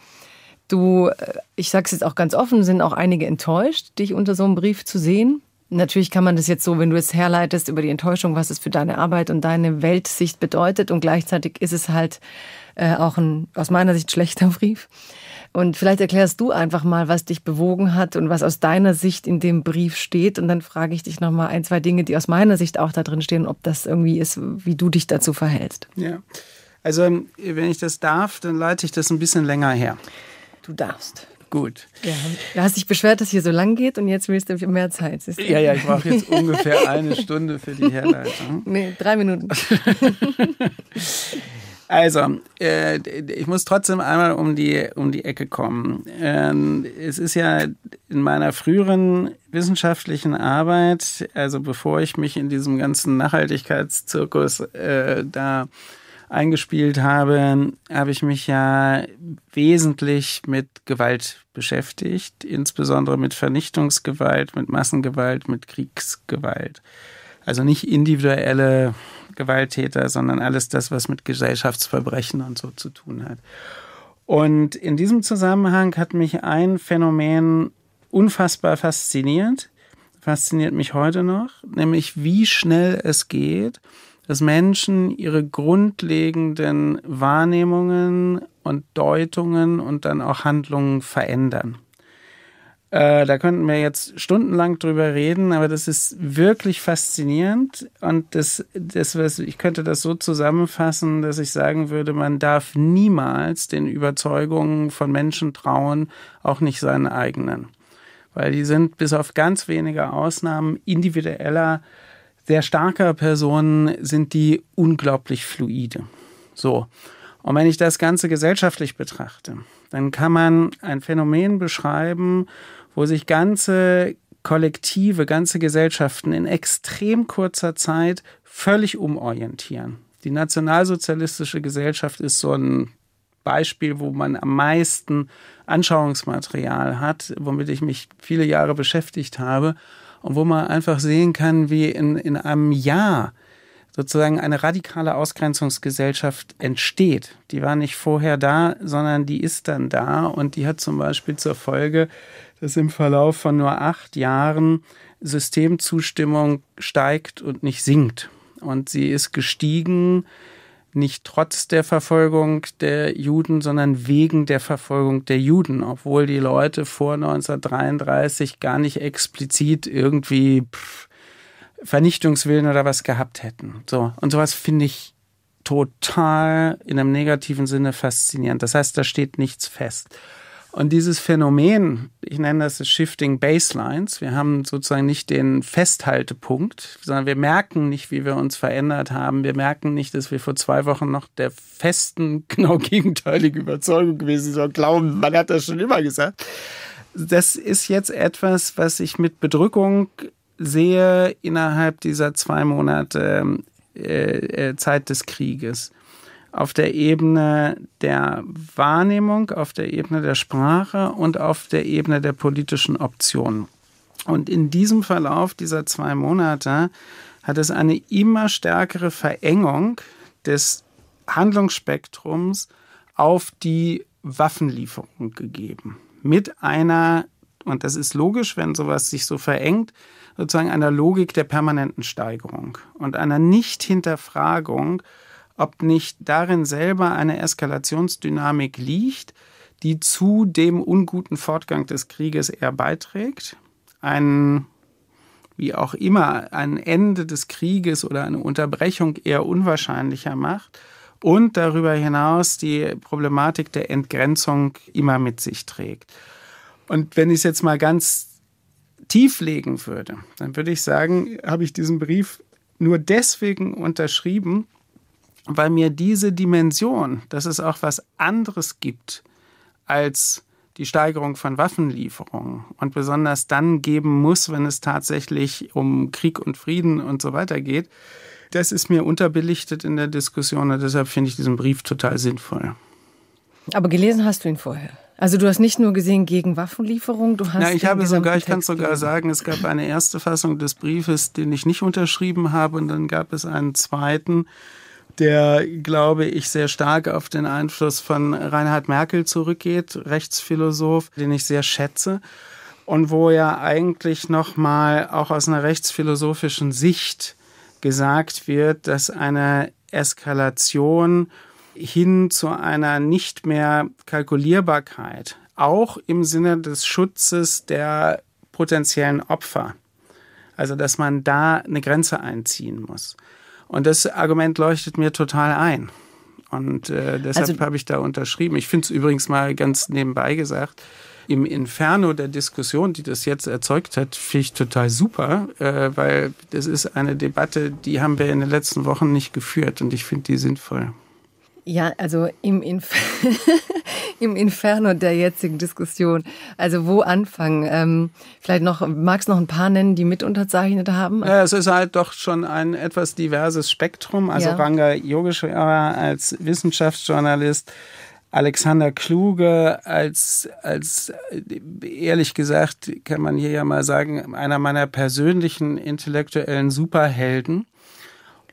Du, äh, ich sage es jetzt auch ganz offen, sind auch einige enttäuscht, dich unter so einem Brief zu sehen. Natürlich kann man das jetzt so, wenn du es herleitest über die Enttäuschung, was es für deine Arbeit und deine Weltsicht bedeutet. Und gleichzeitig ist es halt äh, auch ein, aus meiner Sicht, schlechter [LAUGHS] Brief. Und vielleicht erklärst du einfach mal, was dich bewogen hat und was aus deiner Sicht in dem Brief steht. Und dann frage ich dich nochmal ein, zwei Dinge, die aus meiner Sicht auch da drin stehen, ob das irgendwie ist, wie du dich dazu verhältst. Ja. Also, wenn ich das darf, dann leite ich das ein bisschen länger her. Du darfst gut. Ja. Du hast dich beschwert, dass hier so lang geht und jetzt willst du mehr Zeit. Ja, ja, ich brauche jetzt ungefähr [LAUGHS] eine Stunde für die Herleitung. Nee, drei Minuten. [LAUGHS] Also, äh, ich muss trotzdem einmal um die, um die Ecke kommen. Ähm, es ist ja in meiner früheren wissenschaftlichen Arbeit, also bevor ich mich in diesem ganzen Nachhaltigkeitszirkus äh, da eingespielt habe, habe ich mich ja wesentlich mit Gewalt beschäftigt, insbesondere mit Vernichtungsgewalt, mit Massengewalt, mit Kriegsgewalt. Also nicht individuelle Gewalttäter, sondern alles das, was mit Gesellschaftsverbrechen und so zu tun hat. Und in diesem Zusammenhang hat mich ein Phänomen unfassbar fasziniert, fasziniert mich heute noch, nämlich wie schnell es geht, dass Menschen ihre grundlegenden Wahrnehmungen und Deutungen und dann auch Handlungen verändern. Äh, da könnten wir jetzt stundenlang drüber reden, aber das ist wirklich faszinierend. Und das, das, was, ich könnte das so zusammenfassen, dass ich sagen würde, man darf niemals den Überzeugungen von Menschen trauen, auch nicht seinen eigenen. Weil die sind bis auf ganz wenige Ausnahmen individueller sehr starker Personen sind die unglaublich fluide. So. Und wenn ich das Ganze gesellschaftlich betrachte, dann kann man ein Phänomen beschreiben, wo sich ganze Kollektive, ganze Gesellschaften in extrem kurzer Zeit völlig umorientieren. Die nationalsozialistische Gesellschaft ist so ein Beispiel, wo man am meisten Anschauungsmaterial hat, womit ich mich viele Jahre beschäftigt habe und wo man einfach sehen kann, wie in, in einem Jahr sozusagen eine radikale Ausgrenzungsgesellschaft entsteht. Die war nicht vorher da, sondern die ist dann da und die hat zum Beispiel zur Folge, dass im Verlauf von nur acht Jahren Systemzustimmung steigt und nicht sinkt. Und sie ist gestiegen nicht trotz der Verfolgung der Juden, sondern wegen der Verfolgung der Juden, obwohl die Leute vor 1933 gar nicht explizit irgendwie pff, Vernichtungswillen oder was gehabt hätten. So und sowas finde ich total in einem negativen Sinne faszinierend. Das heißt, da steht nichts fest. Und dieses Phänomen, ich nenne das Shifting Baselines, wir haben sozusagen nicht den Festhaltepunkt, sondern wir merken nicht, wie wir uns verändert haben. Wir merken nicht, dass wir vor zwei Wochen noch der festen, [LAUGHS] genau gegenteiligen Überzeugung gewesen sind glauben, man hat das schon immer gesagt. Das ist jetzt etwas, was ich mit Bedrückung sehe innerhalb dieser zwei Monate äh, äh Zeit des Krieges auf der Ebene der Wahrnehmung, auf der Ebene der Sprache und auf der Ebene der politischen Optionen. Und in diesem Verlauf dieser zwei Monate hat es eine immer stärkere Verengung des Handlungsspektrums auf die Waffenlieferung gegeben. Mit einer, und das ist logisch, wenn sowas sich so verengt, sozusagen einer Logik der permanenten Steigerung und einer Nicht-Hinterfragung ob nicht darin selber eine Eskalationsdynamik liegt, die zu dem unguten Fortgang des Krieges eher beiträgt. Ein, wie auch immer, ein Ende des Krieges oder eine Unterbrechung eher unwahrscheinlicher macht und darüber hinaus die Problematik der Entgrenzung immer mit sich trägt. Und wenn ich es jetzt mal ganz tief legen würde, dann würde ich sagen, habe ich diesen Brief nur deswegen unterschrieben, weil mir diese Dimension, dass es auch was anderes gibt als die Steigerung von Waffenlieferungen und besonders dann geben muss, wenn es tatsächlich um Krieg und Frieden und so weiter geht, das ist mir unterbelichtet in der Diskussion und deshalb finde ich diesen Brief total sinnvoll. Aber gelesen hast du ihn vorher? Also du hast nicht nur gesehen gegen Waffenlieferung, du hast Ja, ich habe sogar, ich kann sogar sagen, es gab eine erste Fassung des Briefes, den ich nicht unterschrieben habe und dann gab es einen zweiten, der, glaube ich, sehr stark auf den Einfluss von Reinhard Merkel zurückgeht, Rechtsphilosoph, den ich sehr schätze. Und wo ja eigentlich nochmal auch aus einer rechtsphilosophischen Sicht gesagt wird, dass eine Eskalation hin zu einer nicht mehr Kalkulierbarkeit, auch im Sinne des Schutzes der potenziellen Opfer, also dass man da eine Grenze einziehen muss. Und das Argument leuchtet mir total ein. Und äh, deshalb also, habe ich da unterschrieben. Ich finde es übrigens mal ganz nebenbei gesagt, im Inferno der Diskussion, die das jetzt erzeugt hat, finde ich total super, äh, weil das ist eine Debatte, die haben wir in den letzten Wochen nicht geführt und ich finde die sinnvoll. Ja, also im, Infer [LAUGHS] im Inferno der jetzigen Diskussion. Also wo anfangen? Ähm, vielleicht noch, magst noch ein paar nennen, die mitunterzeichnet haben? Ja, es ist halt doch schon ein etwas diverses Spektrum. Also ja. Ranga Yogeshwara als Wissenschaftsjournalist, Alexander Kluge als, als, ehrlich gesagt, kann man hier ja mal sagen, einer meiner persönlichen intellektuellen Superhelden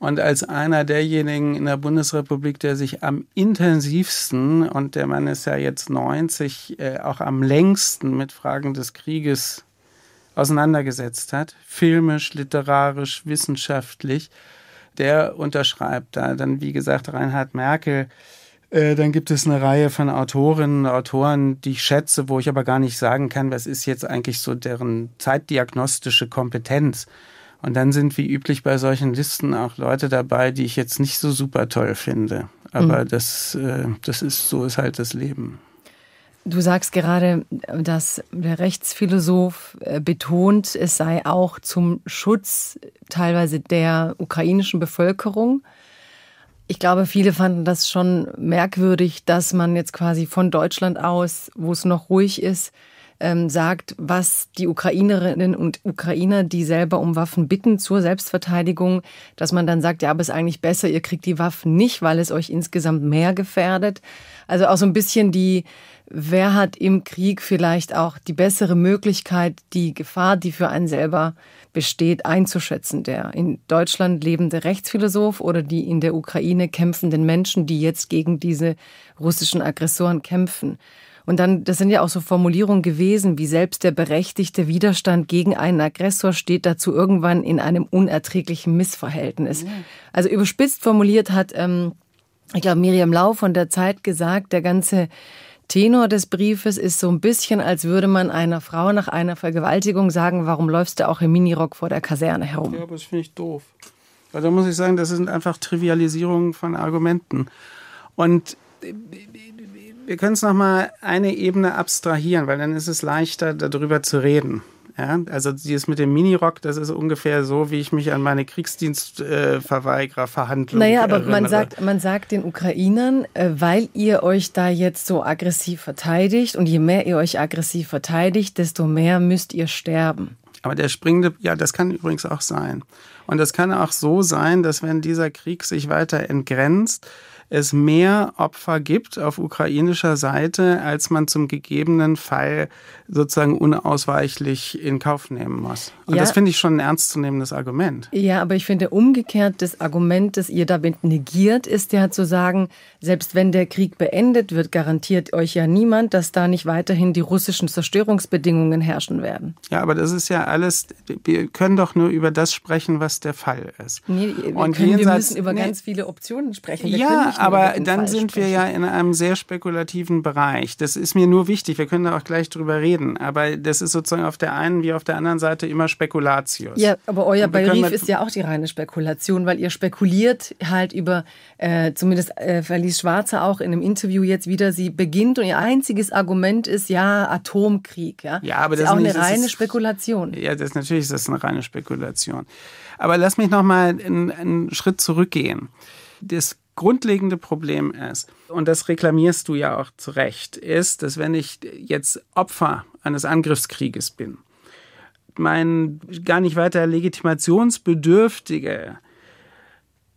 und als einer derjenigen in der Bundesrepublik, der sich am intensivsten, und der Mann ist ja jetzt 90, äh, auch am längsten mit Fragen des Krieges auseinandergesetzt hat, filmisch, literarisch, wissenschaftlich, der unterschreibt da dann, wie gesagt, Reinhard Merkel. Äh, dann gibt es eine Reihe von Autorinnen und Autoren, die ich schätze, wo ich aber gar nicht sagen kann, was ist jetzt eigentlich so deren zeitdiagnostische Kompetenz. Und dann sind wie üblich bei solchen Listen auch Leute dabei, die ich jetzt nicht so super toll finde. Aber mhm. das, äh, das ist so ist halt das Leben. Du sagst gerade, dass der Rechtsphilosoph äh, betont, es sei auch zum Schutz teilweise der ukrainischen Bevölkerung. Ich glaube, viele fanden das schon merkwürdig, dass man jetzt quasi von Deutschland aus, wo es noch ruhig ist, ähm, sagt, was die Ukrainerinnen und Ukrainer, die selber um Waffen bitten zur Selbstverteidigung, dass man dann sagt, ja, aber es ist eigentlich besser, ihr kriegt die Waffen nicht, weil es euch insgesamt mehr gefährdet. Also auch so ein bisschen die, wer hat im Krieg vielleicht auch die bessere Möglichkeit, die Gefahr, die für einen selber besteht, einzuschätzen? Der in Deutschland lebende Rechtsphilosoph oder die in der Ukraine kämpfenden Menschen, die jetzt gegen diese russischen Aggressoren kämpfen? Und dann, das sind ja auch so Formulierungen gewesen, wie selbst der berechtigte Widerstand gegen einen Aggressor steht dazu irgendwann in einem unerträglichen Missverhältnis. Mhm. Also überspitzt formuliert hat, ähm, ich glaube, Miriam Lau von der Zeit gesagt, der ganze Tenor des Briefes ist so ein bisschen, als würde man einer Frau nach einer Vergewaltigung sagen, warum läufst du auch im Minirock vor der Kaserne herum? Ja, aber das finde ich doof. Also da muss ich sagen, das sind einfach Trivialisierungen von Argumenten. Und wir können es nochmal eine Ebene abstrahieren, weil dann ist es leichter, darüber zu reden. Ja, also dieses mit dem Minirock, das ist ungefähr so, wie ich mich an meine Kriegsdienstverweigerer äh, Naja, aber man sagt, man sagt den Ukrainern, äh, weil ihr euch da jetzt so aggressiv verteidigt und je mehr ihr euch aggressiv verteidigt, desto mehr müsst ihr sterben. Aber der springende, ja, das kann übrigens auch sein. Und das kann auch so sein, dass wenn dieser Krieg sich weiter entgrenzt, es mehr Opfer gibt auf ukrainischer Seite, als man zum gegebenen Fall sozusagen unausweichlich in Kauf nehmen muss. Und ja. das finde ich schon ein ernstzunehmendes Argument. Ja, aber ich finde umgekehrt das Argument, das ihr damit negiert, ist ja zu sagen, selbst wenn der Krieg beendet wird, garantiert euch ja niemand, dass da nicht weiterhin die russischen Zerstörungsbedingungen herrschen werden. Ja, aber das ist ja alles, wir können doch nur über das sprechen, was der Fall ist. Nee, wir, können, wir müssen über nee, ganz viele Optionen sprechen. Wir ja, aber dann sind sprechen. wir ja in einem sehr spekulativen Bereich. Das ist mir nur wichtig. Wir können da auch gleich drüber reden. Aber das ist sozusagen auf der einen wie auf der anderen Seite immer Spekulatius. Ja, aber euer Brief ist ja auch die reine Spekulation, weil ihr spekuliert halt über, äh, zumindest äh, verließ Schwarzer auch in einem Interview jetzt wieder, sie beginnt und ihr einziges Argument ist ja Atomkrieg. Ja, ja aber das ist auch nicht, eine reine ist, Spekulation. Ja, das natürlich ist das eine reine Spekulation. Aber lass mich nochmal einen, einen Schritt zurückgehen. Das grundlegende Problem ist, und das reklamierst du ja auch zu Recht, ist, dass wenn ich jetzt Opfer eines Angriffskrieges bin, mein gar nicht weiter legitimationsbedürftige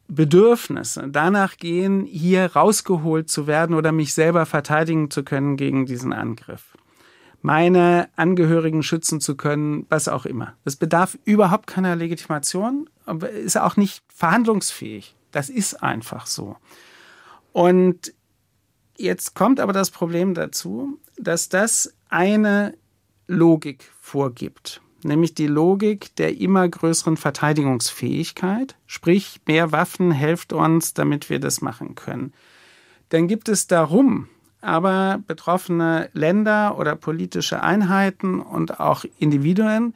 Bedürfnisse danach gehen, hier rausgeholt zu werden oder mich selber verteidigen zu können gegen diesen Angriff. Meine Angehörigen schützen zu können, was auch immer. Das bedarf überhaupt keiner Legitimation, aber ist auch nicht verhandlungsfähig. Das ist einfach so. Und jetzt kommt aber das Problem dazu, dass das eine Logik vorgibt, nämlich die Logik der immer größeren Verteidigungsfähigkeit, sprich mehr Waffen helft uns, damit wir das machen können. Dann gibt es darum aber betroffene Länder oder politische Einheiten und auch Individuen,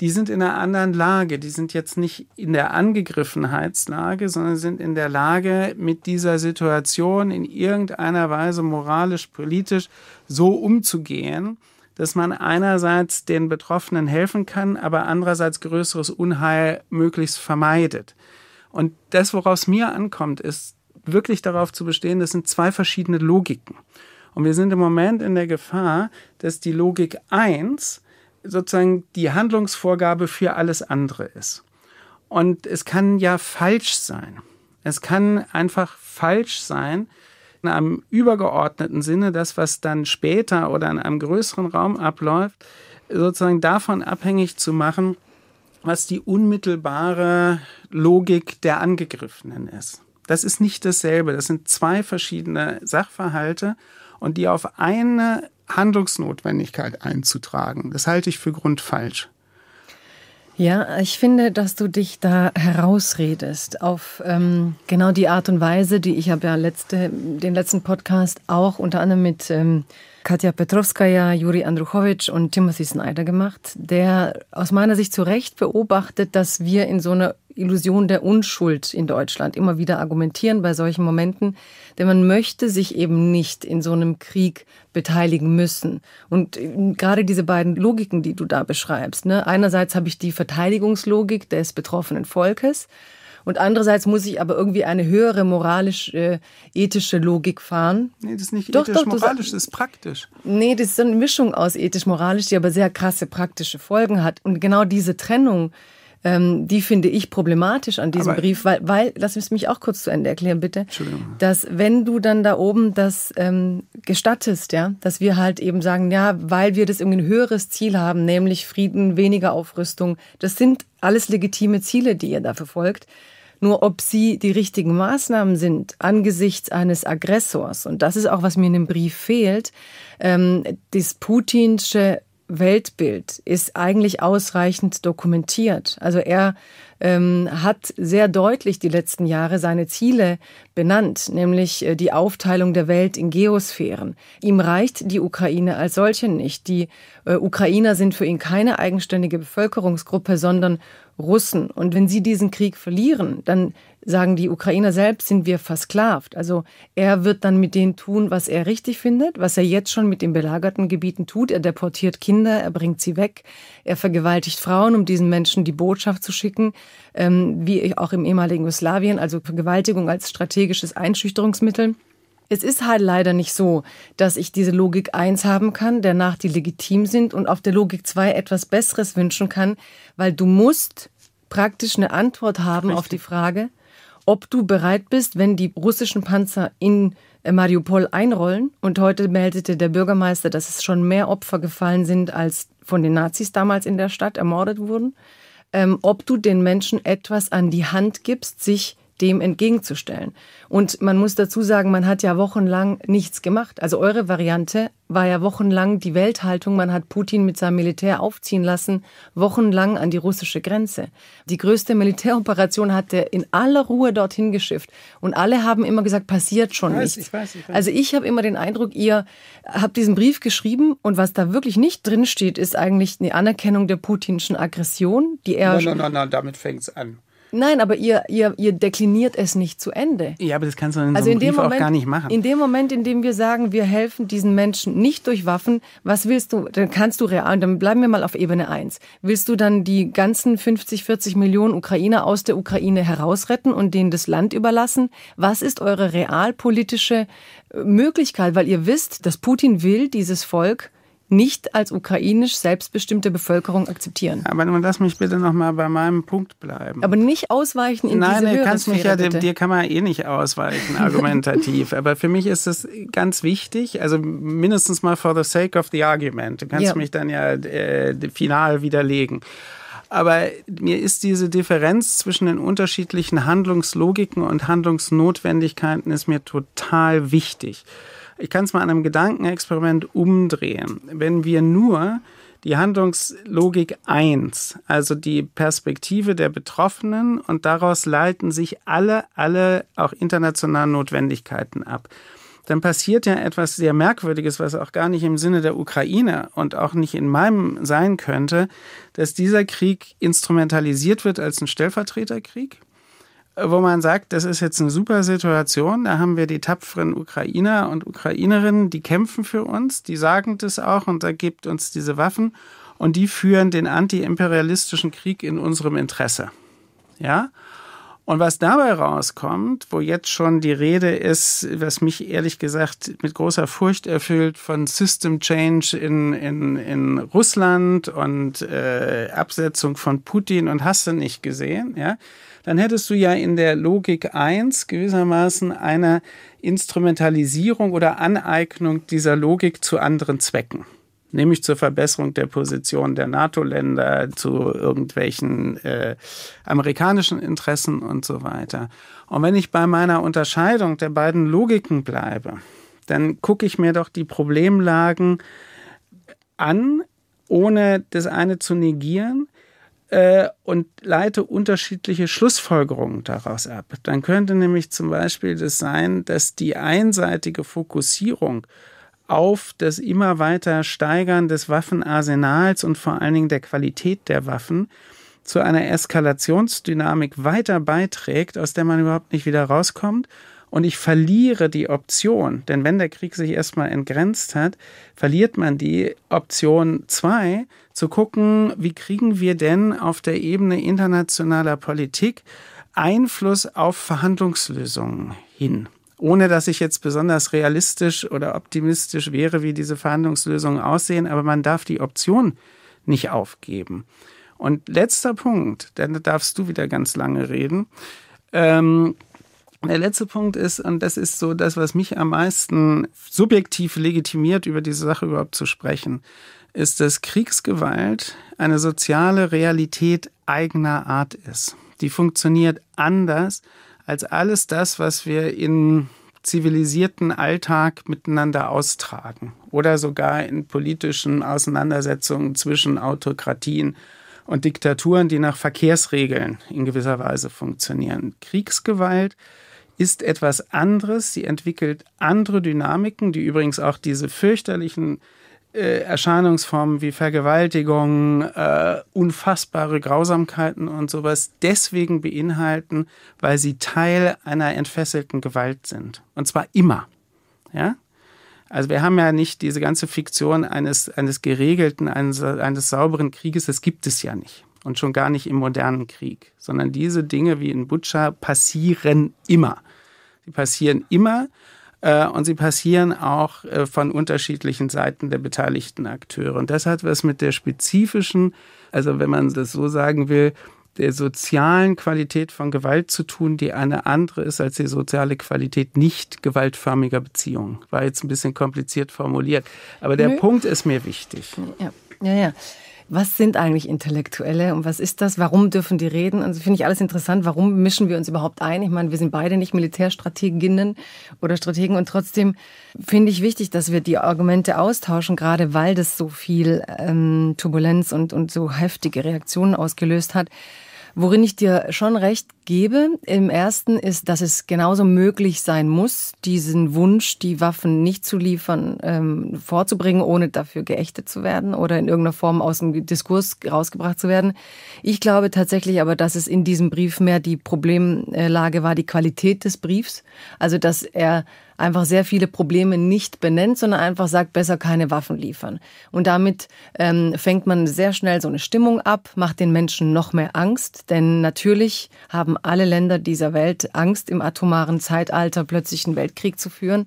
die sind in einer anderen Lage. Die sind jetzt nicht in der Angegriffenheitslage, sondern sind in der Lage, mit dieser Situation in irgendeiner Weise moralisch, politisch so umzugehen, dass man einerseits den Betroffenen helfen kann, aber andererseits größeres Unheil möglichst vermeidet. Und das, worauf es mir ankommt, ist wirklich darauf zu bestehen, das sind zwei verschiedene Logiken. Und wir sind im Moment in der Gefahr, dass die Logik eins sozusagen die Handlungsvorgabe für alles andere ist. Und es kann ja falsch sein. Es kann einfach falsch sein, in einem übergeordneten Sinne, das, was dann später oder in einem größeren Raum abläuft, sozusagen davon abhängig zu machen, was die unmittelbare Logik der Angegriffenen ist. Das ist nicht dasselbe. Das sind zwei verschiedene Sachverhalte und die auf eine Handlungsnotwendigkeit einzutragen. Das halte ich für grundfalsch. Ja, ich finde, dass du dich da herausredest auf ähm, genau die Art und Weise, die ich habe ja letzte, den letzten Podcast auch unter anderem mit ähm, Katja Petrovskaya, Juri Andruchowitsch und Timothy Snyder gemacht, der aus meiner Sicht zu Recht beobachtet, dass wir in so einer Illusion der Unschuld in Deutschland immer wieder argumentieren bei solchen Momenten, denn man möchte sich eben nicht in so einem Krieg beteiligen müssen. Und äh, gerade diese beiden Logiken, die du da beschreibst, ne? einerseits habe ich die Verteidigungslogik des betroffenen Volkes, und andererseits muss ich aber irgendwie eine höhere moralische, äh, ethische Logik fahren. Nee, das ist nicht ethisch-moralisch, das ist praktisch. Nee, das ist so eine Mischung aus ethisch-moralisch, die aber sehr krasse praktische Folgen hat. Und genau diese Trennung ähm, die finde ich problematisch an diesem Aber Brief, weil, weil, lass es mich auch kurz zu Ende erklären, bitte, dass wenn du dann da oben das ähm, gestattest, ja, dass wir halt eben sagen, ja, weil wir das irgendwie ein höheres Ziel haben, nämlich Frieden, weniger Aufrüstung, das sind alles legitime Ziele, die ihr da verfolgt. Nur ob sie die richtigen Maßnahmen sind angesichts eines Aggressors, und das ist auch, was mir in dem Brief fehlt, ähm, das putinsche Weltbild ist eigentlich ausreichend dokumentiert. Also er ähm, hat sehr deutlich die letzten Jahre seine Ziele benannt, nämlich äh, die Aufteilung der Welt in Geosphären. Ihm reicht die Ukraine als solche nicht. Die äh, Ukrainer sind für ihn keine eigenständige Bevölkerungsgruppe, sondern Russen. Und wenn sie diesen Krieg verlieren, dann sagen die Ukrainer selbst, sind wir versklavt. Also er wird dann mit denen tun, was er richtig findet, was er jetzt schon mit den belagerten Gebieten tut. Er deportiert Kinder, er bringt sie weg, er vergewaltigt Frauen, um diesen Menschen die Botschaft zu schicken, ähm, wie auch im ehemaligen Jugoslawien, also Vergewaltigung als strategisches Einschüchterungsmittel. Es ist halt leider nicht so, dass ich diese Logik 1 haben kann, danach die legitim sind und auf der Logik 2 etwas Besseres wünschen kann, weil du musst praktisch eine Antwort haben Richtig. auf die Frage, ob du bereit bist, wenn die russischen Panzer in äh, Mariupol einrollen. Und heute meldete der Bürgermeister, dass es schon mehr Opfer gefallen sind, als von den Nazis damals in der Stadt ermordet wurden. Ähm, ob du den Menschen etwas an die Hand gibst, sich dem entgegenzustellen. Und man muss dazu sagen, man hat ja wochenlang nichts gemacht. Also eure Variante war ja wochenlang die Welthaltung. Man hat Putin mit seinem Militär aufziehen lassen, wochenlang an die russische Grenze. Die größte Militäroperation hat er in aller Ruhe dorthin geschifft. Und alle haben immer gesagt, passiert schon weiß, nichts. Ich weiß, ich weiß. Also ich habe immer den Eindruck, ihr habt diesen Brief geschrieben und was da wirklich nicht drin steht, ist eigentlich eine Anerkennung der putinschen Aggression, die er... Nein, nein, nein, nein damit fängt es an. Nein, aber ihr, ihr, ihr dekliniert es nicht zu Ende. Ja, aber das kannst du in so also in dem Brief Moment, auch gar nicht machen. In dem Moment, in dem wir sagen, wir helfen diesen Menschen nicht durch Waffen, was willst du, dann kannst du real, dann bleiben wir mal auf Ebene 1. Willst du dann die ganzen 50, 40 Millionen Ukrainer aus der Ukraine herausretten und denen das Land überlassen? Was ist eure realpolitische äh, Möglichkeit? Weil ihr wisst, dass Putin will dieses Volk nicht als ukrainisch selbstbestimmte Bevölkerung akzeptieren. Aber nun lass mich bitte nochmal bei meinem Punkt bleiben. Aber nicht ausweichen in Nein, diese Nein, kannst mich ja, dir, dir, kann man eh nicht ausweichen, [LAUGHS] argumentativ. Aber für mich ist es ganz wichtig, also mindestens mal for the sake of the argument. Du kannst ja. mich dann ja äh, final widerlegen. Aber mir ist diese Differenz zwischen den unterschiedlichen Handlungslogiken und Handlungsnotwendigkeiten ist mir total wichtig. Ich kann es mal an einem Gedankenexperiment umdrehen. Wenn wir nur die Handlungslogik 1, also die Perspektive der Betroffenen und daraus leiten sich alle, alle auch internationalen Notwendigkeiten ab. Dann passiert ja etwas sehr Merkwürdiges, was auch gar nicht im Sinne der Ukraine und auch nicht in meinem sein könnte, dass dieser Krieg instrumentalisiert wird als ein Stellvertreterkrieg wo man sagt, das ist jetzt eine super Situation. Da haben wir die tapferen Ukrainer und Ukrainerinnen, die kämpfen für uns, die sagen das auch und da gibt uns diese Waffen und die führen den antiimperialistischen Krieg in unserem Interesse. Ja? Und was dabei rauskommt, wo jetzt schon die Rede ist, was mich ehrlich gesagt mit großer Furcht erfüllt, von System Change in, in, in Russland und äh, Absetzung von Putin und hast du nicht gesehen, ja, dann hättest du ja in der Logik 1 gewissermaßen eine Instrumentalisierung oder Aneignung dieser Logik zu anderen Zwecken nämlich zur Verbesserung der Position der NATO-Länder, zu irgendwelchen äh, amerikanischen Interessen und so weiter. Und wenn ich bei meiner Unterscheidung der beiden Logiken bleibe, dann gucke ich mir doch die Problemlagen an, ohne das eine zu negieren äh, und leite unterschiedliche Schlussfolgerungen daraus ab. Dann könnte nämlich zum Beispiel das sein, dass die einseitige Fokussierung auf das immer weiter Steigern des Waffenarsenals und vor allen Dingen der Qualität der Waffen zu einer Eskalationsdynamik weiter beiträgt, aus der man überhaupt nicht wieder rauskommt. Und ich verliere die Option, denn wenn der Krieg sich erstmal entgrenzt hat, verliert man die Option 2, zu gucken, wie kriegen wir denn auf der Ebene internationaler Politik Einfluss auf Verhandlungslösungen hin ohne dass ich jetzt besonders realistisch oder optimistisch wäre, wie diese Verhandlungslösungen aussehen, aber man darf die Option nicht aufgeben. Und letzter Punkt, denn da darfst du wieder ganz lange reden. Ähm, der letzte Punkt ist, und das ist so das, was mich am meisten subjektiv legitimiert, über diese Sache überhaupt zu sprechen, ist, dass Kriegsgewalt eine soziale Realität eigener Art ist. Die funktioniert anders als alles das, was wir in zivilisierten Alltag miteinander austragen oder sogar in politischen Auseinandersetzungen zwischen Autokratien und Diktaturen, die nach Verkehrsregeln in gewisser Weise funktionieren. Kriegsgewalt ist etwas anderes, sie entwickelt andere Dynamiken, die übrigens auch diese fürchterlichen äh, Erscheinungsformen wie Vergewaltigungen, äh, unfassbare Grausamkeiten und sowas deswegen beinhalten, weil sie Teil einer entfesselten Gewalt sind. Und zwar immer. Ja? Also wir haben ja nicht diese ganze Fiktion eines, eines geregelten, eines, eines sauberen Krieges, das gibt es ja nicht. Und schon gar nicht im modernen Krieg, sondern diese Dinge wie in Butscha passieren immer. Sie passieren immer äh, und sie passieren auch äh, von unterschiedlichen Seiten der beteiligten Akteure. Und das hat was mit der spezifischen, also wenn man das so sagen will, der sozialen Qualität von Gewalt zu tun, die eine andere ist als die soziale Qualität nicht gewaltförmiger Beziehungen. War jetzt ein bisschen kompliziert formuliert, aber der Nö. Punkt ist mir wichtig. Ja, ja, ja was sind eigentlich Intellektuelle und was ist das? Warum dürfen die reden? Also finde ich alles interessant. Warum mischen wir uns überhaupt ein? Ich meine, wir sind beide nicht Militärstrateginnen oder Strategen und trotzdem finde ich wichtig, dass wir die Argumente austauschen, gerade weil das so viel ähm, Turbulenz und, und so heftige Reaktionen ausgelöst hat. Worin ich dir schon recht gebe, im ersten ist, dass es genauso möglich sein muss, diesen Wunsch, die Waffen nicht zu liefern, ähm, vorzubringen, ohne dafür geächtet zu werden oder in irgendeiner Form aus dem Diskurs rausgebracht zu werden. Ich glaube tatsächlich aber, dass es in diesem Brief mehr die Problemlage war, die Qualität des Briefs. Also, dass er einfach sehr viele Probleme nicht benennt, sondern einfach sagt, besser keine Waffen liefern. Und damit ähm, fängt man sehr schnell so eine Stimmung ab, macht den Menschen noch mehr Angst, denn natürlich haben alle Länder dieser Welt Angst, im atomaren Zeitalter plötzlich einen Weltkrieg zu führen.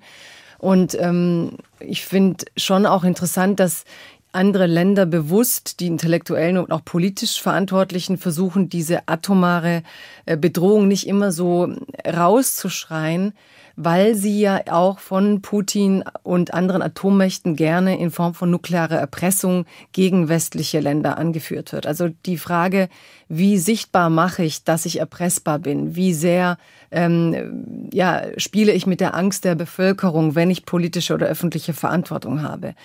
Und ähm, ich finde schon auch interessant, dass andere Länder bewusst, die intellektuellen und auch politisch Verantwortlichen versuchen, diese atomare äh, Bedrohung nicht immer so rauszuschreien, weil sie ja auch von Putin und anderen Atommächten gerne in Form von nuklearer Erpressung gegen westliche Länder angeführt wird. Also die Frage, wie sichtbar mache ich, dass ich erpressbar bin? Wie sehr ähm, ja, spiele ich mit der Angst der Bevölkerung, wenn ich politische oder öffentliche Verantwortung habe?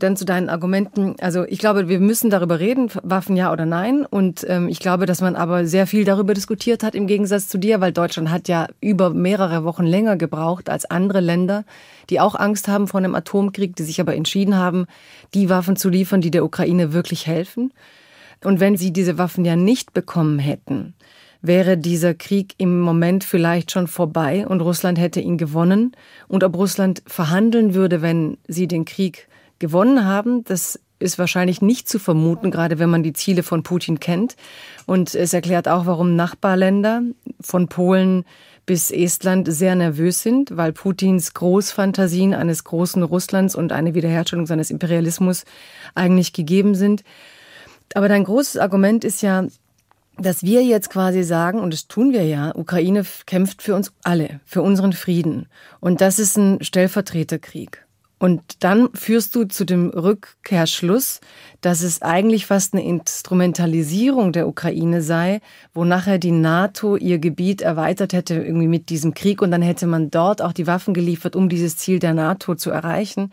Dann zu deinen Argumenten. Also ich glaube, wir müssen darüber reden, Waffen ja oder nein. Und ähm, ich glaube, dass man aber sehr viel darüber diskutiert hat, im Gegensatz zu dir, weil Deutschland hat ja über mehrere Wochen länger gebraucht als andere Länder, die auch Angst haben vor einem Atomkrieg, die sich aber entschieden haben, die Waffen zu liefern, die der Ukraine wirklich helfen. Und wenn sie diese Waffen ja nicht bekommen hätten, wäre dieser Krieg im Moment vielleicht schon vorbei und Russland hätte ihn gewonnen. Und ob Russland verhandeln würde, wenn sie den Krieg gewonnen haben. Das ist wahrscheinlich nicht zu vermuten, gerade wenn man die Ziele von Putin kennt. Und es erklärt auch, warum Nachbarländer von Polen bis Estland sehr nervös sind, weil Putins Großfantasien eines großen Russlands und eine Wiederherstellung seines Imperialismus eigentlich gegeben sind. Aber dein großes Argument ist ja, dass wir jetzt quasi sagen, und das tun wir ja, Ukraine kämpft für uns alle, für unseren Frieden. Und das ist ein Stellvertreterkrieg. Und dann führst du zu dem Rückkehrschluss, dass es eigentlich fast eine Instrumentalisierung der Ukraine sei, wo nachher die NATO ihr Gebiet erweitert hätte, irgendwie mit diesem Krieg. Und dann hätte man dort auch die Waffen geliefert, um dieses Ziel der NATO zu erreichen.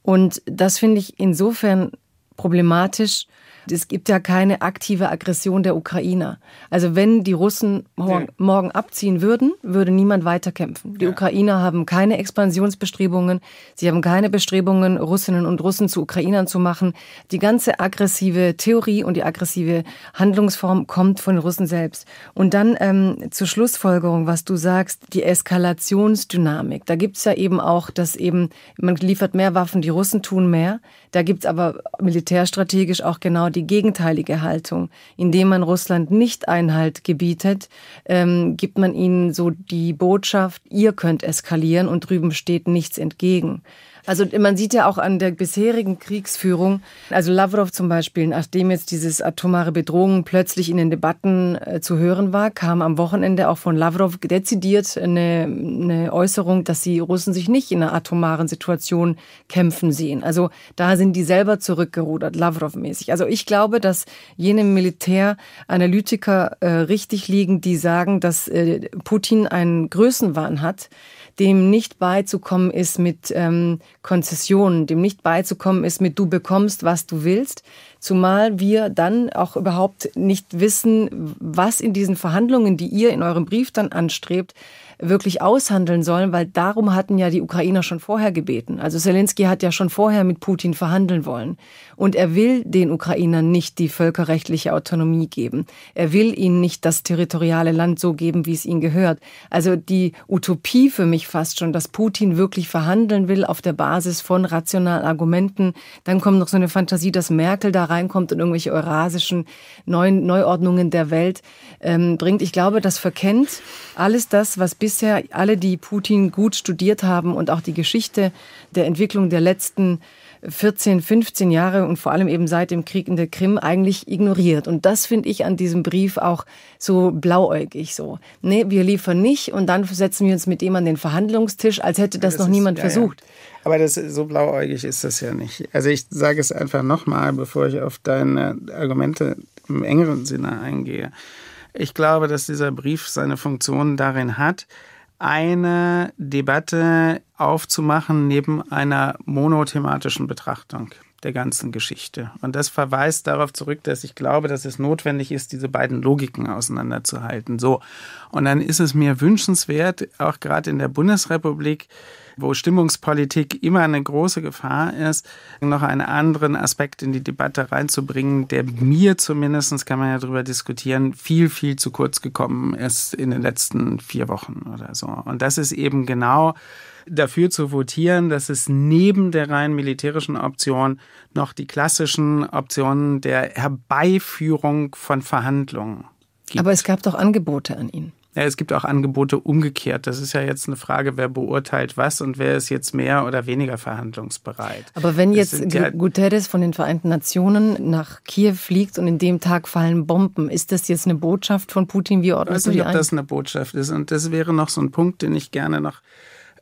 Und das finde ich insofern problematisch, es gibt ja keine aktive Aggression der Ukrainer. Also wenn die Russen mor nee. morgen abziehen würden, würde niemand weiterkämpfen. Die ja. Ukrainer haben keine Expansionsbestrebungen. Sie haben keine Bestrebungen, Russinnen und Russen zu Ukrainern zu machen. Die ganze aggressive Theorie und die aggressive Handlungsform kommt von Russen selbst. Und dann ähm, zur Schlussfolgerung, was du sagst, die Eskalationsdynamik. Da gibt es ja eben auch, dass eben man liefert mehr Waffen, die Russen tun mehr. Da gibt es aber militärstrategisch auch genau die gegenteilige Haltung. Indem man Russland nicht Einhalt gebietet, ähm, gibt man ihnen so die Botschaft, ihr könnt eskalieren und drüben steht nichts entgegen. Also man sieht ja auch an der bisherigen Kriegsführung, also Lavrov zum Beispiel, nachdem jetzt dieses atomare Bedrohung plötzlich in den Debatten äh, zu hören war, kam am Wochenende auch von Lavrov dezidiert eine, eine Äußerung, dass die Russen sich nicht in einer atomaren Situation kämpfen sehen. Also da sind die selber zurückgerudert, Lavrov-mäßig. Also ich glaube, dass jene Militäranalytiker äh, richtig liegen, die sagen, dass äh, Putin einen Größenwahn hat, dem nicht beizukommen ist mit ähm, Konzessionen, dem nicht beizukommen ist mit du bekommst, was du willst, zumal wir dann auch überhaupt nicht wissen, was in diesen Verhandlungen, die ihr in eurem Brief dann anstrebt, wirklich aushandeln sollen, weil darum hatten ja die Ukrainer schon vorher gebeten. Also Zelensky hat ja schon vorher mit Putin verhandeln wollen. Und er will den Ukrainern nicht die völkerrechtliche Autonomie geben. Er will ihnen nicht das territoriale Land so geben, wie es ihnen gehört. Also die Utopie für mich fast schon, dass Putin wirklich verhandeln will auf der Basis von rationalen Argumenten. Dann kommt noch so eine Fantasie, dass Merkel da reinkommt und irgendwelche eurasischen Neuen Neuordnungen der Welt ähm, bringt. Ich glaube, das verkennt alles das, was bisher alle, die Putin gut studiert haben und auch die Geschichte der Entwicklung der letzten 14, 15 Jahre und vor allem eben seit dem Krieg in der Krim eigentlich ignoriert. Und das finde ich an diesem Brief auch so blauäugig so. Nee, wir liefern nicht und dann setzen wir uns mit dem an den Verhandlungstisch, als hätte das, das noch ist, niemand ja, versucht. Ja. Aber das, so blauäugig ist das ja nicht. Also ich sage es einfach nochmal, bevor ich auf deine Argumente im engeren Sinne eingehe. Ich glaube, dass dieser Brief seine Funktion darin hat, eine Debatte aufzumachen neben einer monothematischen Betrachtung der ganzen Geschichte. Und das verweist darauf zurück, dass ich glaube, dass es notwendig ist, diese beiden Logiken auseinanderzuhalten. So. Und dann ist es mir wünschenswert, auch gerade in der Bundesrepublik, wo Stimmungspolitik immer eine große Gefahr ist, noch einen anderen Aspekt in die Debatte reinzubringen, der mir zumindest, kann man ja darüber diskutieren, viel, viel zu kurz gekommen ist in den letzten vier Wochen oder so. Und das ist eben genau dafür zu votieren, dass es neben der rein militärischen Option noch die klassischen Optionen der Herbeiführung von Verhandlungen gibt. Aber es gab doch Angebote an ihn. Ja, es gibt auch Angebote umgekehrt. Das ist ja jetzt eine Frage, wer beurteilt was und wer ist jetzt mehr oder weniger verhandlungsbereit. Aber wenn das jetzt ja Guterres von den Vereinten Nationen nach Kiew fliegt und in dem Tag fallen Bomben, ist das jetzt eine Botschaft von Putin? Wie ordnet Ich weiß nicht, ob das eine Botschaft ist. Und das wäre noch so ein Punkt, den ich gerne noch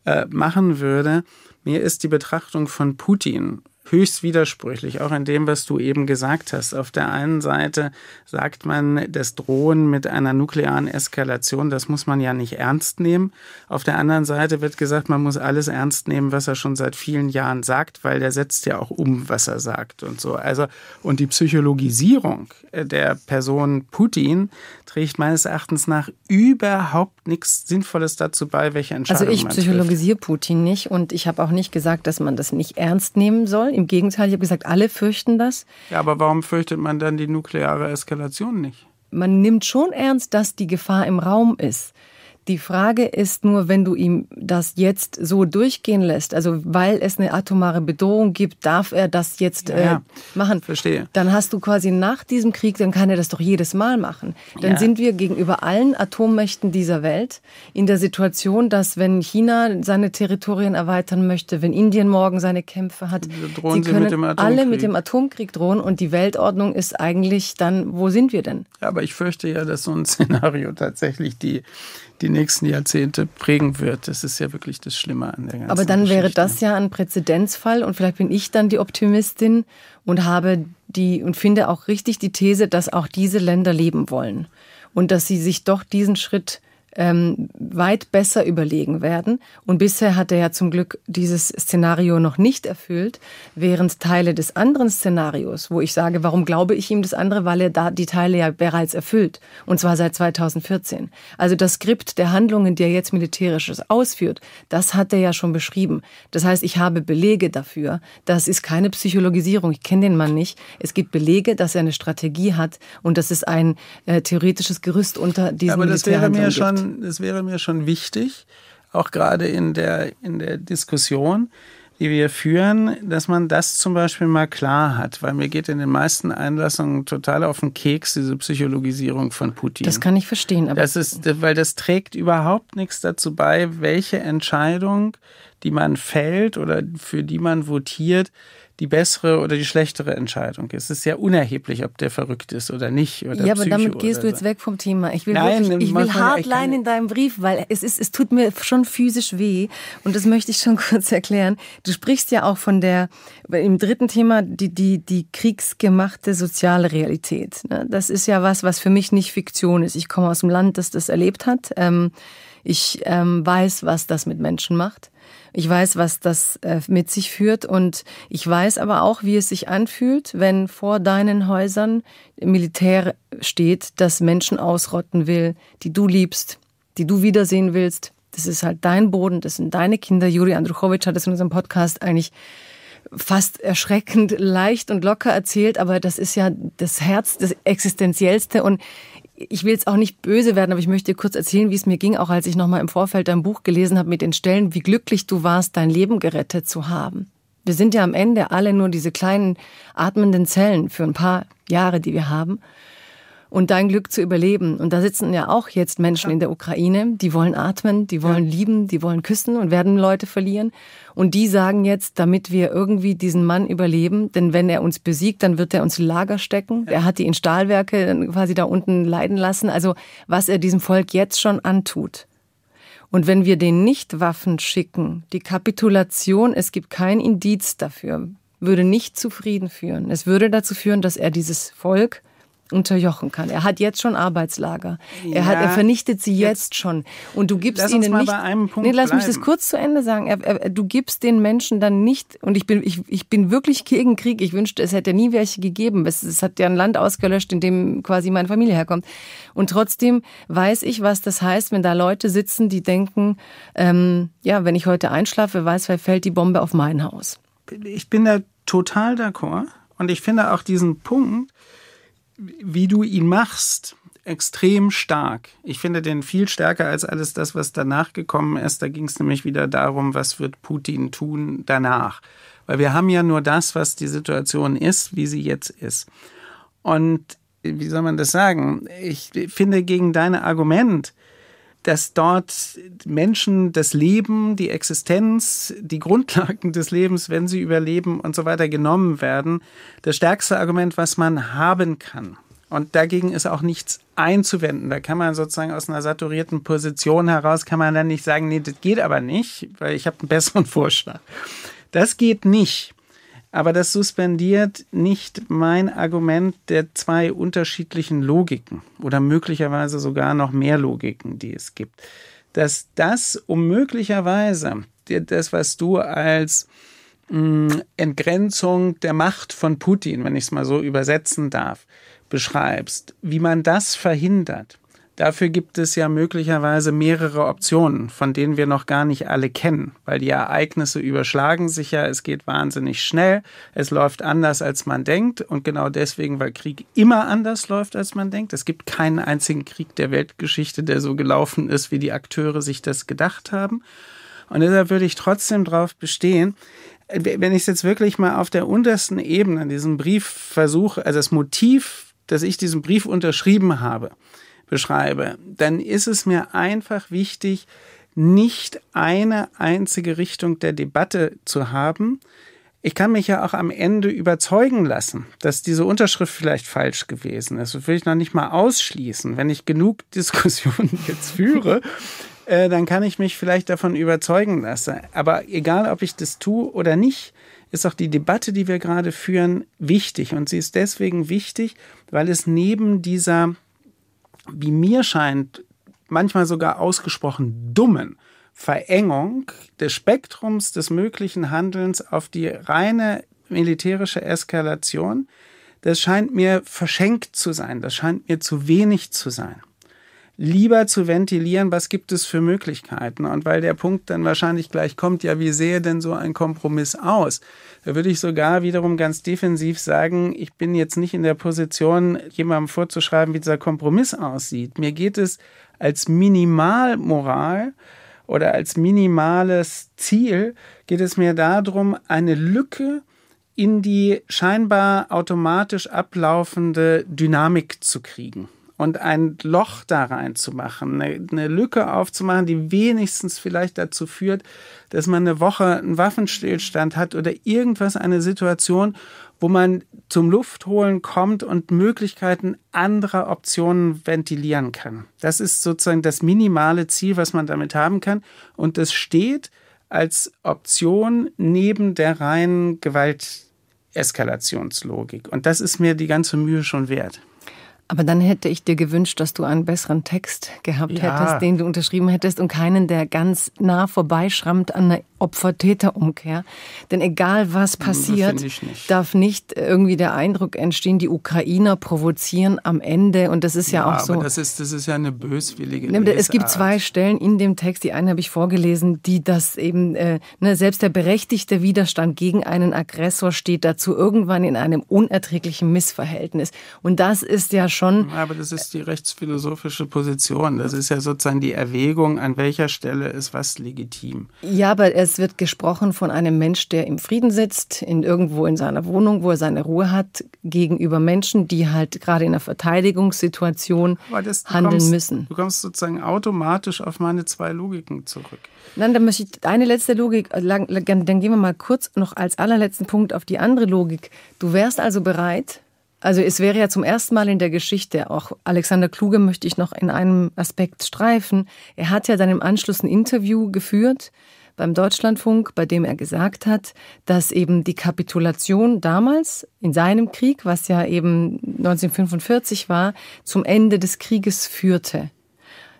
äh, machen würde. Mir ist die Betrachtung von Putin höchst widersprüchlich, auch in dem, was du eben gesagt hast. Auf der einen Seite sagt man, das Drohen mit einer nuklearen Eskalation, das muss man ja nicht ernst nehmen. Auf der anderen Seite wird gesagt, man muss alles ernst nehmen, was er schon seit vielen Jahren sagt, weil der setzt ja auch um, was er sagt und so. Also, und die Psychologisierung der Person Putin trägt meines Erachtens nach überhaupt nichts Sinnvolles dazu bei, welche also Entscheidung Also ich psychologisiere Putin nicht und ich habe auch nicht gesagt, dass man das nicht ernst nehmen soll. Im Gegenteil, ich habe gesagt, alle fürchten das. Ja, aber warum fürchtet man dann die nukleare Eskalation nicht? Man nimmt schon ernst, dass die Gefahr im Raum ist. Die Frage ist nur, wenn du ihm das jetzt so durchgehen lässt, also weil es eine atomare Bedrohung gibt, darf er das jetzt äh, machen. Verstehe. Dann hast du quasi nach diesem Krieg, dann kann er das doch jedes Mal machen. Dann ja. sind wir gegenüber allen Atommächten dieser Welt in der Situation, dass wenn China seine Territorien erweitern möchte, wenn Indien morgen seine Kämpfe hat, sie, sie können mit alle mit dem Atomkrieg drohen und die Weltordnung ist eigentlich dann, wo sind wir denn? Ja, aber ich fürchte ja, dass so ein [LAUGHS] Szenario tatsächlich die die nächsten Jahrzehnte prägen wird. Das ist ja wirklich das Schlimme an der ganzen Aber dann Geschichte. wäre das ja ein Präzedenzfall und vielleicht bin ich dann die Optimistin und habe die und finde auch richtig die These, dass auch diese Länder leben wollen und dass sie sich doch diesen Schritt ähm, weit besser überlegen werden. Und bisher hat er ja zum Glück dieses Szenario noch nicht erfüllt, während Teile des anderen Szenarios, wo ich sage, warum glaube ich ihm das andere, weil er da die Teile ja bereits erfüllt, und zwar seit 2014. Also das Skript der Handlungen, die er jetzt militärisches ausführt, das hat er ja schon beschrieben. Das heißt, ich habe Belege dafür. Das ist keine Psychologisierung. Ich kenne den Mann nicht. Es gibt Belege, dass er eine Strategie hat und das ist ein äh, theoretisches Gerüst unter diesen ja, Aber das wäre mir schon es wäre mir schon wichtig, auch gerade in der, in der Diskussion, die wir führen, dass man das zum Beispiel mal klar hat, weil mir geht in den meisten Einlassungen total auf den Keks diese Psychologisierung von Putin. Das kann ich verstehen, aber das ist, weil das trägt überhaupt nichts dazu bei, welche Entscheidung, die man fällt oder für die man votiert, die bessere oder die schlechtere Entscheidung Es ist ja unerheblich, ob der verrückt ist oder nicht. Oder ja, aber damit gehst du jetzt so. weg vom Thema. Ich will, Nein, wirklich, ich will Hardline in deinem Brief, weil es, ist, es tut mir schon physisch weh. Und das möchte ich schon [LAUGHS] kurz erklären. Du sprichst ja auch von der, im dritten Thema, die, die, die kriegsgemachte soziale Realität. Ne? Das ist ja was, was für mich nicht Fiktion ist. Ich komme aus dem Land, das das erlebt hat. Ähm, ich ähm, weiß, was das mit Menschen macht. Ich weiß, was das äh, mit sich führt und ich weiß aber auch, wie es sich anfühlt, wenn vor deinen Häusern Militär steht, das Menschen ausrotten will, die du liebst, die du wiedersehen willst. Das ist halt dein Boden, das sind deine Kinder. Juri Andruchowitsch hat es in unserem Podcast eigentlich fast erschreckend [LAUGHS] leicht und locker erzählt, aber das ist ja das Herz, das Existenziellste und ich will jetzt auch nicht böse werden, aber ich möchte kurz erzählen, wie es mir ging, auch als ich nochmal im Vorfeld dein Buch gelesen habe mit den Stellen, wie glücklich du warst, dein Leben gerettet zu haben. Wir sind ja am Ende alle nur diese kleinen atmenden Zellen für ein paar Jahre, die wir haben und dein Glück zu überleben. Und da sitzen ja auch jetzt Menschen in der Ukraine, die wollen atmen, die wollen ja. lieben, die wollen küssen und werden Leute verlieren. Und die sagen jetzt, damit wir irgendwie diesen Mann überleben, denn wenn er uns besiegt, dann wird er uns Lager stecken. Ja. Er hat die in Stahlwerke äh, quasi da unten leiden lassen. Also was er diesem Volk jetzt schon antut. Und wenn wir den nicht Waffen schicken, die Kapitulation, es gibt kein Indiz dafür, würde nicht zu Frieden führen. Es würde dazu führen, dass er dieses Volk unterjochen kann. Er hat jetzt schon Arbeitslager. Ja, er, hat, er vernichtet sie jetzt, jetzt schon. Und du gibst lass ihnen nicht. Bei einem Punkt nee, lass bleiben. mich das kurz zu Ende sagen. Er, er, du gibst den Menschen dann nicht. Und ich bin, ich, ich bin wirklich gegen Krieg. Ich wünschte, es hätte nie welche gegeben. Es, es hat ja ein Land ausgelöscht, in dem quasi meine Familie herkommt. Und trotzdem weiß ich, was das heißt, wenn da Leute sitzen, die denken, ähm, ja, wenn ich heute einschlafe, weiß, wer fällt die Bombe auf mein Haus. Ich bin da total d'accord. Und ich finde auch diesen Punkt, wie du ihn machst, extrem stark. Ich finde den viel stärker als alles das, was danach gekommen ist. Da ging es nämlich wieder darum, was wird Putin tun danach. Weil wir haben ja nur das, was die Situation ist, wie sie jetzt ist. Und wie soll man das sagen? Ich finde gegen dein Argument, dass dort Menschen das Leben, die Existenz, die Grundlagen des Lebens, wenn sie überleben und so weiter genommen werden, das stärkste Argument, was man haben kann. Und dagegen ist auch nichts einzuwenden. Da kann man sozusagen aus einer saturierten Position heraus, kann man dann nicht sagen, nee, das geht aber nicht, weil ich habe einen besseren [LAUGHS] Vorschlag. Das geht nicht. Aber das suspendiert nicht mein Argument der zwei unterschiedlichen Logiken oder möglicherweise sogar noch mehr Logiken, die es gibt. Dass das um möglicherweise das, was du als hm, Entgrenzung der Macht von Putin, wenn ich es mal so übersetzen darf, beschreibst, wie man das verhindert, Dafür gibt es ja möglicherweise mehrere Optionen, von denen wir noch gar nicht alle kennen, weil die Ereignisse überschlagen sich ja, es geht wahnsinnig schnell, es läuft anders, als man denkt und genau deswegen, weil Krieg immer anders läuft, als man denkt. Es gibt keinen einzigen Krieg der Weltgeschichte, der so gelaufen ist, wie die Akteure sich das gedacht haben. Und deshalb würde ich trotzdem darauf bestehen, wenn ich es jetzt wirklich mal auf der untersten Ebene, diesen Brief versuche, also das Motiv, dass ich diesen Brief unterschrieben habe, beschreibe, dann ist es mir einfach wichtig, nicht eine einzige Richtung der Debatte zu haben. Ich kann mich ja auch am Ende überzeugen lassen, dass diese Unterschrift vielleicht falsch gewesen ist. Das will ich noch nicht mal ausschließen. Wenn ich genug [LAUGHS] Diskussionen jetzt führe, äh, dann kann ich mich vielleicht davon überzeugen lassen. Aber egal, ob ich das tue oder nicht, ist auch die Debatte, die wir gerade führen, wichtig. Und sie ist deswegen wichtig, weil es neben dieser wie mir scheint, manchmal sogar ausgesprochen dummen Verengung des Spektrums des möglichen Handelns auf die reine militärische Eskalation, das scheint mir verschenkt zu sein, das scheint mir zu wenig zu sein lieber zu ventilieren, was gibt es für Möglichkeiten. Und weil der Punkt dann wahrscheinlich gleich kommt, ja, wie sehe denn so ein Kompromiss aus? Da würde ich sogar wiederum ganz defensiv sagen, ich bin jetzt nicht in der Position, jemandem vorzuschreiben, wie dieser Kompromiss aussieht. Mir geht es als Minimalmoral oder als minimales Ziel, geht es mir darum, eine Lücke, in die scheinbar automatisch ablaufende Dynamik zu kriegen und ein Loch da reinzumachen, eine, Lücke aufzumachen, die wenigstens vielleicht dazu führt, dass man eine Woche einen Waffenstillstand hat oder irgendwas, eine Situation, wo man zum Luftholen kommt und Möglichkeiten anderer Optionen ventilieren kann. Das ist sozusagen das minimale Ziel, was man damit haben kann. Und das steht als Option neben der reinen Gewalteskalationslogik. Und das ist mir die ganze Mühe schon wert. Aber dann hätte ich dir gewünscht, dass du einen besseren Text gehabt ja. hättest, den du unterschrieben hättest und keinen, der ganz nah vorbeischrammt an einer Opfer-Täter-Umkehr. Denn egal was passiert, nicht. darf nicht irgendwie der Eindruck entstehen, die Ukrainer provozieren am Ende. Und das ist ja, ja auch so. das, ist, das ist ja eine böswillige Lesart. Ne, es gibt zwei Stellen in dem Text, die eine habe ich vorgelesen, die das eben, äh, ne, selbst der berechtigte Widerstand gegen einen Aggressor steht dazu irgendwann in einem unerträglichen Missverhältnis. Und das ist ja schon. Ja, aber das ist die rechtsphilosophische Position. Das ist ja sozusagen die Erwägung, an welcher Stelle ist was legitim. Ja, aber es es wird gesprochen von einem Mensch, der im Frieden sitzt, in irgendwo in seiner Wohnung, wo er seine Ruhe hat, gegenüber Menschen, die halt gerade in einer Verteidigungssituation das, handeln kommst, müssen. Du kommst sozusagen automatisch auf meine zwei Logiken zurück. Nein, dann möchte ich eine letzte Logik, äh, dann gehen wir mal kurz noch als allerletzten Punkt auf die andere Logik. Du wärst also bereit, also es wäre ja zum ersten Mal in der Geschichte, auch Alexander Kluge möchte ich noch in einem Aspekt streifen. Er hat ja dann im Anschluss ein Interview geführt beim Deutschlandfunk, bei dem er gesagt hat, dass eben die Kapitulation damals in seinem Krieg, was ja eben 1945 war, zum Ende des Krieges führte.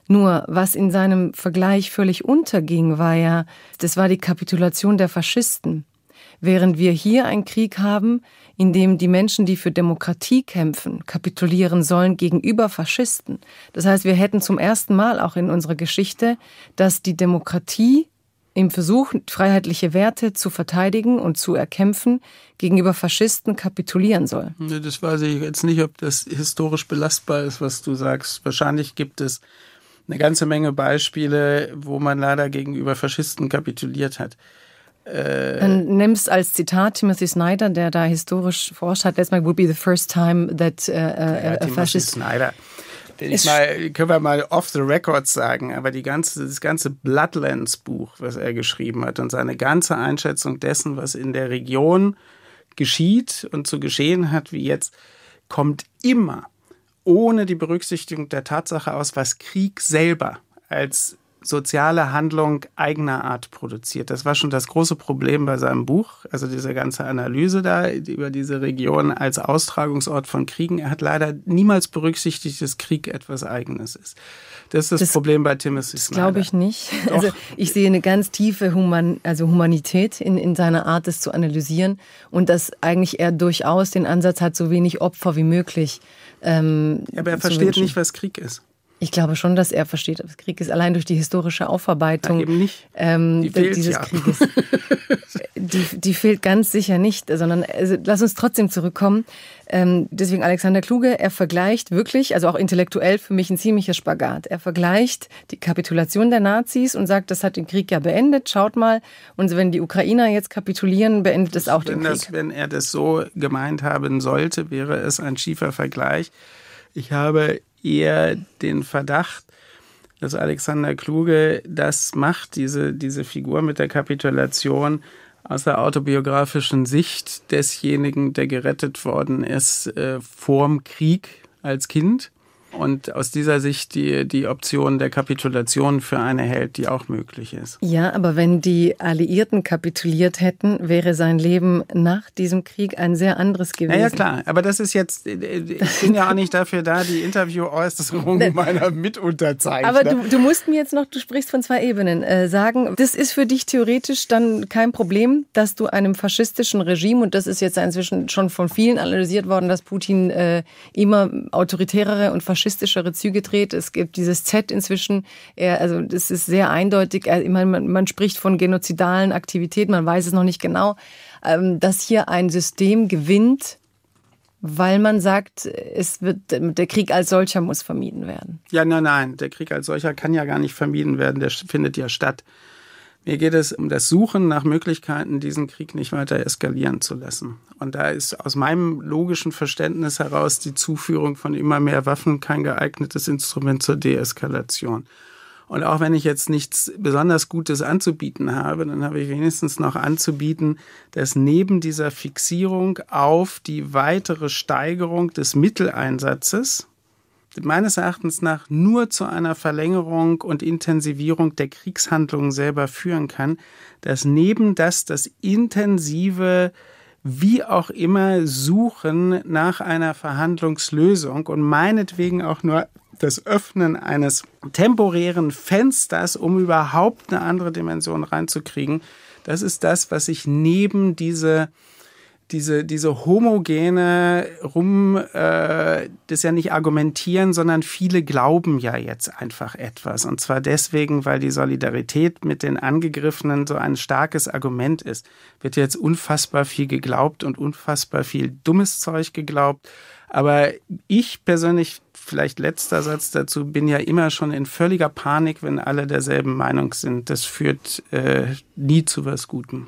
Nur, was in seinem Vergleich völlig unterging, war ja, das war die Kapitulation der Faschisten. Während wir hier einen Krieg haben, in dem die Menschen, die für Demokratie kämpfen, kapitulieren sollen gegenüber Faschisten. Das heißt, wir hätten zum ersten Mal auch in unserer Geschichte, dass die Demokratie im Versuch, freiheitliche Werte zu verteidigen und zu erkämpfen, gegenüber Faschisten kapitulieren soll. Das weiß ich jetzt nicht, ob das historisch belastbar ist, was du sagst. Wahrscheinlich gibt es eine ganze Menge Beispiele, wo man leider gegenüber Faschisten kapituliert hat. Äh Dann nimmst als Zitat Timothy Snyder, der da historisch forscht hat, letztes Mal would be the first time that uh, äh, a, äh, ja, a fascist Snyder ich mal, können wir mal off the record sagen, aber die ganze, das ganze Bloodlands-Buch, was er geschrieben hat und seine ganze Einschätzung dessen, was in der Region geschieht und zu geschehen hat, wie jetzt, kommt immer ohne die Berücksichtigung der Tatsache aus, was Krieg selber als soziale Handlung eigener Art produziert. Das war schon das große Problem bei seinem Buch, also diese ganze Analyse da über diese Region als Austragungsort von Kriegen. Er hat leider niemals berücksichtigt, dass Krieg etwas Eigenes ist. Das ist das, das Problem bei Timothy Das glaube ich nicht. Doch. Also ich sehe eine ganz tiefe Human, also Humanität in, in seiner Art, das zu analysieren und dass eigentlich er durchaus den Ansatz hat, so wenig Opfer wie möglich. Ähm, ja, aber er versteht wünschen. nicht, was Krieg ist. Ich glaube schon, dass er versteht, was Krieg ist, allein durch die historische Aufarbeitung ja, eben nicht. Ähm, die fehlt, dieses ja. Krieges. [LAUGHS] die, die fehlt ganz sicher nicht, sondern also, lass uns trotzdem zurückkommen. Ähm, deswegen Alexander Kluge, er vergleicht wirklich, also auch intellektuell für mich ein ziemlicher Spagat. Er vergleicht die Kapitulation der Nazis und sagt, das hat den Krieg ja beendet, schaut mal. Und wenn die Ukrainer jetzt kapitulieren, beendet es auch wenn den Krieg. Das, wenn er das so gemeint haben sollte, wäre es ein schiefer Vergleich. Ich habe eher den Verdacht, dass Alexander Kluge das macht, diese, diese Figur mit der Kapitulation aus der autobiografischen Sicht desjenigen, der gerettet worden ist, äh, vorm Krieg als Kind und aus dieser Sicht die, die Option der Kapitulation für eine hält, die auch möglich ist. Ja, aber wenn die Alliierten kapituliert hätten, wäre sein Leben nach diesem Krieg ein sehr anderes gewesen. Ja, ja klar, aber das ist jetzt, äh, äh, ich bin ja auch nicht dafür da, die interview [LAUGHS] meiner Mitunterzeichner. Aber du, du musst mir jetzt noch, du sprichst von zwei Ebenen, äh, sagen, das ist für dich theoretisch dann kein Problem, dass du einem faschistischen Regime, und das ist jetzt inzwischen schon von vielen analysiert worden, dass Putin äh, immer autoritärere und faschistische faschistischere Züge dreht. Es gibt dieses Z inzwischen, er, also das ist sehr eindeutig. Er, man, man, spricht von genozidalen Aktivitäten, man weiß es noch nicht genau, ähm, dass hier ein System gewinnt, weil man sagt, es wird der Krieg als solcher muss vermieden werden. Ja, nein, nein, der Krieg als solcher kann ja gar nicht vermieden werden, der findet ja statt. Mir geht es um das Suchen nach Möglichkeiten, diesen Krieg nicht weiter eskalieren zu lassen. Und da ist aus meinem logischen Verständnis heraus die Zuführung von immer mehr Waffen kein geeignetes Instrument zur Deeskalation. Und auch wenn ich jetzt nichts besonders Gutes anzubieten habe, dann habe ich wenigstens noch anzubieten, dass neben dieser Fixierung auf die weitere Steigerung des Mitteleinsatzes meines Erachtens nach nur zu einer Verlängerung und Intensivierung der Kriegshandlungen selber führen kann, dass neben das das intensive wie auch immer suchen nach einer Verhandlungslösung und meinetwegen auch nur das Öffnen eines temporären Fensters, um überhaupt eine andere Dimension reinzukriegen. Das ist das, was sich neben diese diese, diese homogene Rum, äh, das ja nicht argumentieren, sondern viele glauben ja jetzt einfach etwas. Und zwar deswegen, weil die Solidarität mit den Angegriffenen so ein starkes Argument ist. Wird jetzt unfassbar viel geglaubt und unfassbar viel dummes Zeug geglaubt. Aber ich persönlich, vielleicht letzter Satz dazu, bin ja immer schon in völliger Panik, wenn alle derselben Meinung sind. Das führt äh, nie zu was Gutem.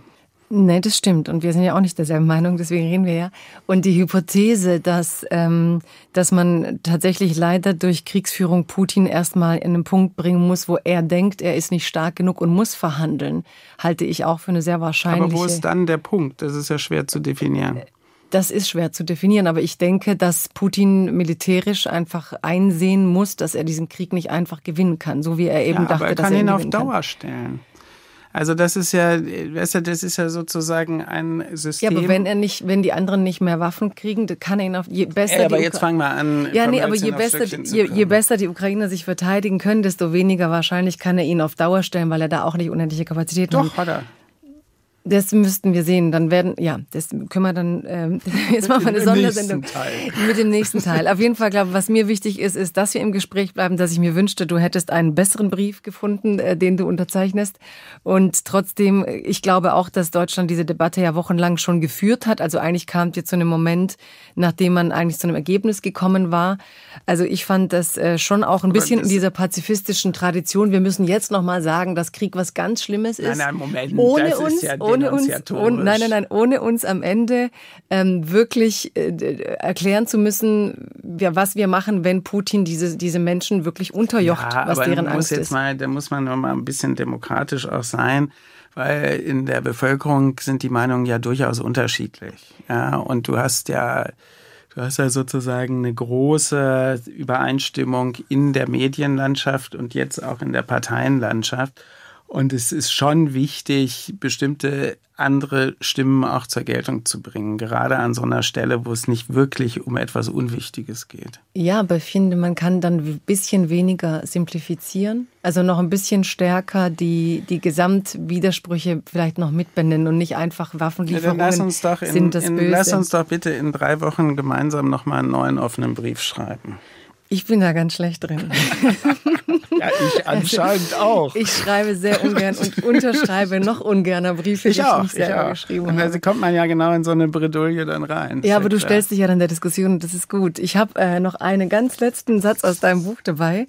Nein, das stimmt. Und wir sind ja auch nicht derselben Meinung, deswegen reden wir ja. Und die Hypothese, dass, ähm, dass man tatsächlich leider durch Kriegsführung Putin erstmal in einen Punkt bringen muss, wo er denkt, er ist nicht stark genug und muss verhandeln, halte ich auch für eine sehr wahrscheinliche. Aber wo ist dann der Punkt? Das ist ja schwer zu definieren. Das ist schwer zu definieren, aber ich denke, dass Putin militärisch einfach einsehen muss, dass er diesen Krieg nicht einfach gewinnen kann, so wie er eben ja, dachte, aber er kann dass er kann ihn auf Dauer kann. stellen. Also das ist ja, das ist ja sozusagen ein System. Ja, aber wenn er nicht, wenn die anderen nicht mehr Waffen kriegen, kann er ihn auf je besser. Ja, aber jetzt fangen wir an. Ja, nee, aber je besser, je, je besser die Ukrainer sich verteidigen können, desto weniger wahrscheinlich kann er ihn auf Dauer stellen, weil er da auch nicht unendliche Kapazitäten hat. Doch, hat er. Das müssten wir sehen. Dann werden, ja, das können wir dann, ähm, [LAUGHS] jetzt machen wir eine Sondersendung. Mit dem nächsten Teil. Auf jeden Fall, glaube ich, was mir wichtig ist, ist, dass wir im Gespräch bleiben, dass ich mir wünschte, du hättest einen besseren Brief gefunden, äh, den du unterzeichnest. Und trotzdem, ich glaube auch, dass Deutschland diese Debatte ja wochenlang schon geführt hat. Also eigentlich kam es jetzt zu einem Moment, nachdem man eigentlich zu einem Ergebnis gekommen war. Also ich fand das äh, schon auch ein bisschen in dieser pazifistischen Tradition. Wir müssen jetzt nochmal sagen, dass Krieg was ganz Schlimmes ist. Nein, nein, Moment. Ohne uns, ja ohne ohne uns, ohne, nein, nein, nein, ohne uns am Ende ähm, wirklich äh, erklären zu müssen, ja, was wir machen, wenn Putin diese, diese Menschen wirklich unterjocht, ja, was aber deren Angst jetzt ist. Mal, da muss man nur mal ein bisschen demokratisch auch sein weil in der Bevölkerung sind die Meinungen ja durchaus unterschiedlich. Ja, und du hast ja, du hast ja sozusagen eine große Übereinstimmung in der Medienlandschaft und jetzt auch in der Parteienlandschaft. Und es ist schon wichtig, bestimmte andere Stimmen auch zur Geltung zu bringen, gerade an so einer Stelle, wo es nicht wirklich um etwas Unwichtiges geht. Ja, aber ich finde, man kann dann ein bisschen weniger simplifizieren, also noch ein bisschen stärker die, die Gesamtwidersprüche vielleicht noch mitbenennen und nicht einfach Waffenlieferungen ja, lass uns doch in, sind das in, Böse. Lass uns doch bitte in drei Wochen gemeinsam nochmal einen neuen offenen Brief schreiben. Ich bin da ganz schlecht drin. [LAUGHS] ja, ich also, anscheinend auch. Ich schreibe sehr ungern und unterschreibe noch ungerner Briefe, ich die auch, ich nicht selber ich auch. geschrieben habe. Und also kommt man ja genau in so eine Bredouille dann rein. Ja, aber du stellst dich ja dann der Diskussion und das ist gut. Ich habe äh, noch einen ganz letzten Satz aus deinem Buch dabei,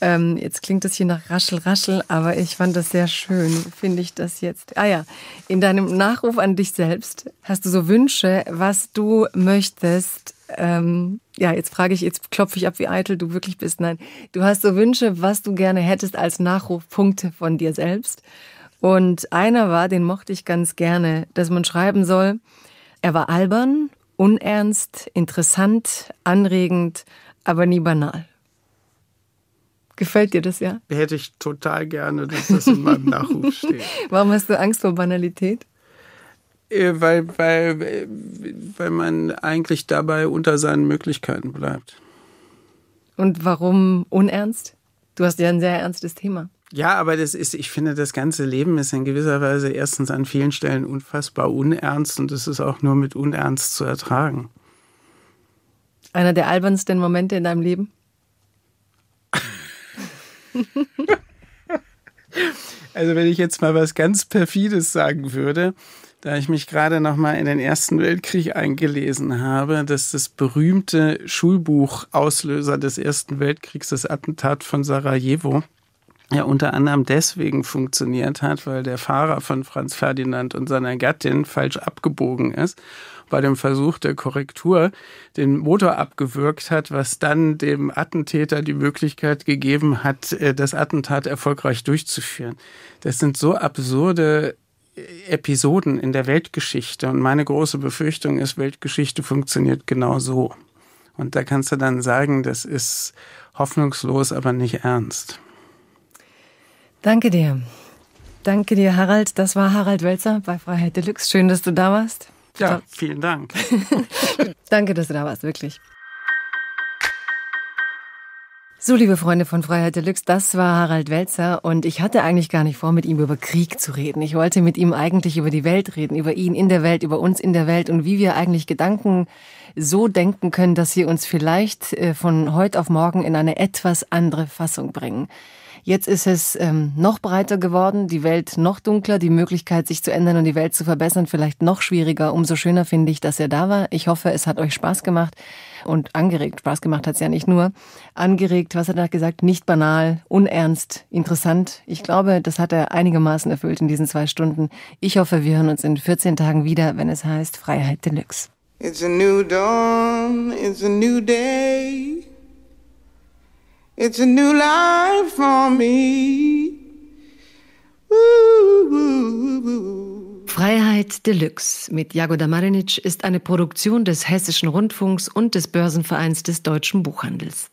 ähm, jetzt klingt das hier nach Raschel, Raschel, aber ich fand das sehr schön. Finde ich das jetzt? Ah ja, in deinem Nachruf an dich selbst hast du so Wünsche, was du möchtest. Ähm, ja, jetzt frage ich, jetzt klopfe ich ab, wie eitel du wirklich bist. Nein, du hast so Wünsche, was du gerne hättest als Nachrufpunkte von dir selbst. Und einer war, den mochte ich ganz gerne, dass man schreiben soll. Er war albern, unernst, interessant, anregend, aber nie banal. Gefällt dir das, ja? Hätte ich total gerne, dass das in meinem [LAUGHS] Nachruf steht. Warum hast du Angst vor Banalität? Äh, weil, weil, weil man eigentlich dabei unter seinen Möglichkeiten bleibt. Und warum unernst? Du hast ja ein sehr ernstes Thema. Ja, aber das ist, ich finde, das ganze Leben ist in gewisser Weise erstens an vielen Stellen unfassbar unernst und es ist auch nur mit Unernst zu ertragen. Einer der albernsten Momente in deinem Leben? [LAUGHS] also wenn ich jetzt mal was ganz Perfides sagen würde, da ich mich gerade noch mal in den Ersten Weltkrieg eingelesen habe, dass das berühmte Schulbuch Auslöser des Ersten Weltkriegs, das Attentat von Sarajevo, ja unter anderem deswegen funktioniert hat, weil der Fahrer von Franz Ferdinand und seiner Gattin falsch abgebogen ist bei dem Versuch der Korrektur den Motor abgewürgt hat, was dann dem Attentäter die Möglichkeit gegeben hat, äh, das Attentat erfolgreich durchzuführen. Das sind so absurde äh, Episoden in der Weltgeschichte. Und meine große Befürchtung ist, Weltgeschichte funktioniert genau so. Und da kannst du dann sagen, das ist hoffnungslos, aber nicht ernst. Danke dir. Danke dir, Harald. Das war Harald Welzer bei Freiheit Deluxe. Schön, dass du da warst. Ja, vielen Dank. [LAUGHS] Danke, dass du da warst, wirklich. So, liebe Freunde von Freiheit Deluxe, das war Harald Welzer und ich hatte eigentlich gar nicht vor, mit ihm über Krieg zu reden. Ich wollte mit ihm eigentlich über die Welt reden, über ihn in der Welt, über uns in der Welt und wie wir eigentlich Gedanken so denken können, dass sie uns vielleicht äh, von heute auf morgen in eine etwas andere Fassung bringen. Jetzt ist es ähm, noch breiter geworden, die Welt noch dunkler, die Möglichkeit, sich zu ändern und die Welt zu verbessern, vielleicht noch schwieriger. Umso schöner finde ich, dass er da war. Ich hoffe, es hat euch Spaß gemacht und angeregt. Spaß gemacht hat es ja nicht nur. Angeregt, was hat er gesagt? Nicht banal, unernst, interessant. Ich glaube, das hat er einigermaßen erfüllt in diesen zwei Stunden. Ich hoffe, wir hören uns in 14 Tagen wieder, wenn es heißt Freiheit Deluxe. It's a new dawn, it's a new day. It's a new life for me. Freiheit Deluxe mit Jagoda Marinic ist eine Produktion des Hessischen Rundfunks und des Börsenvereins des deutschen Buchhandels.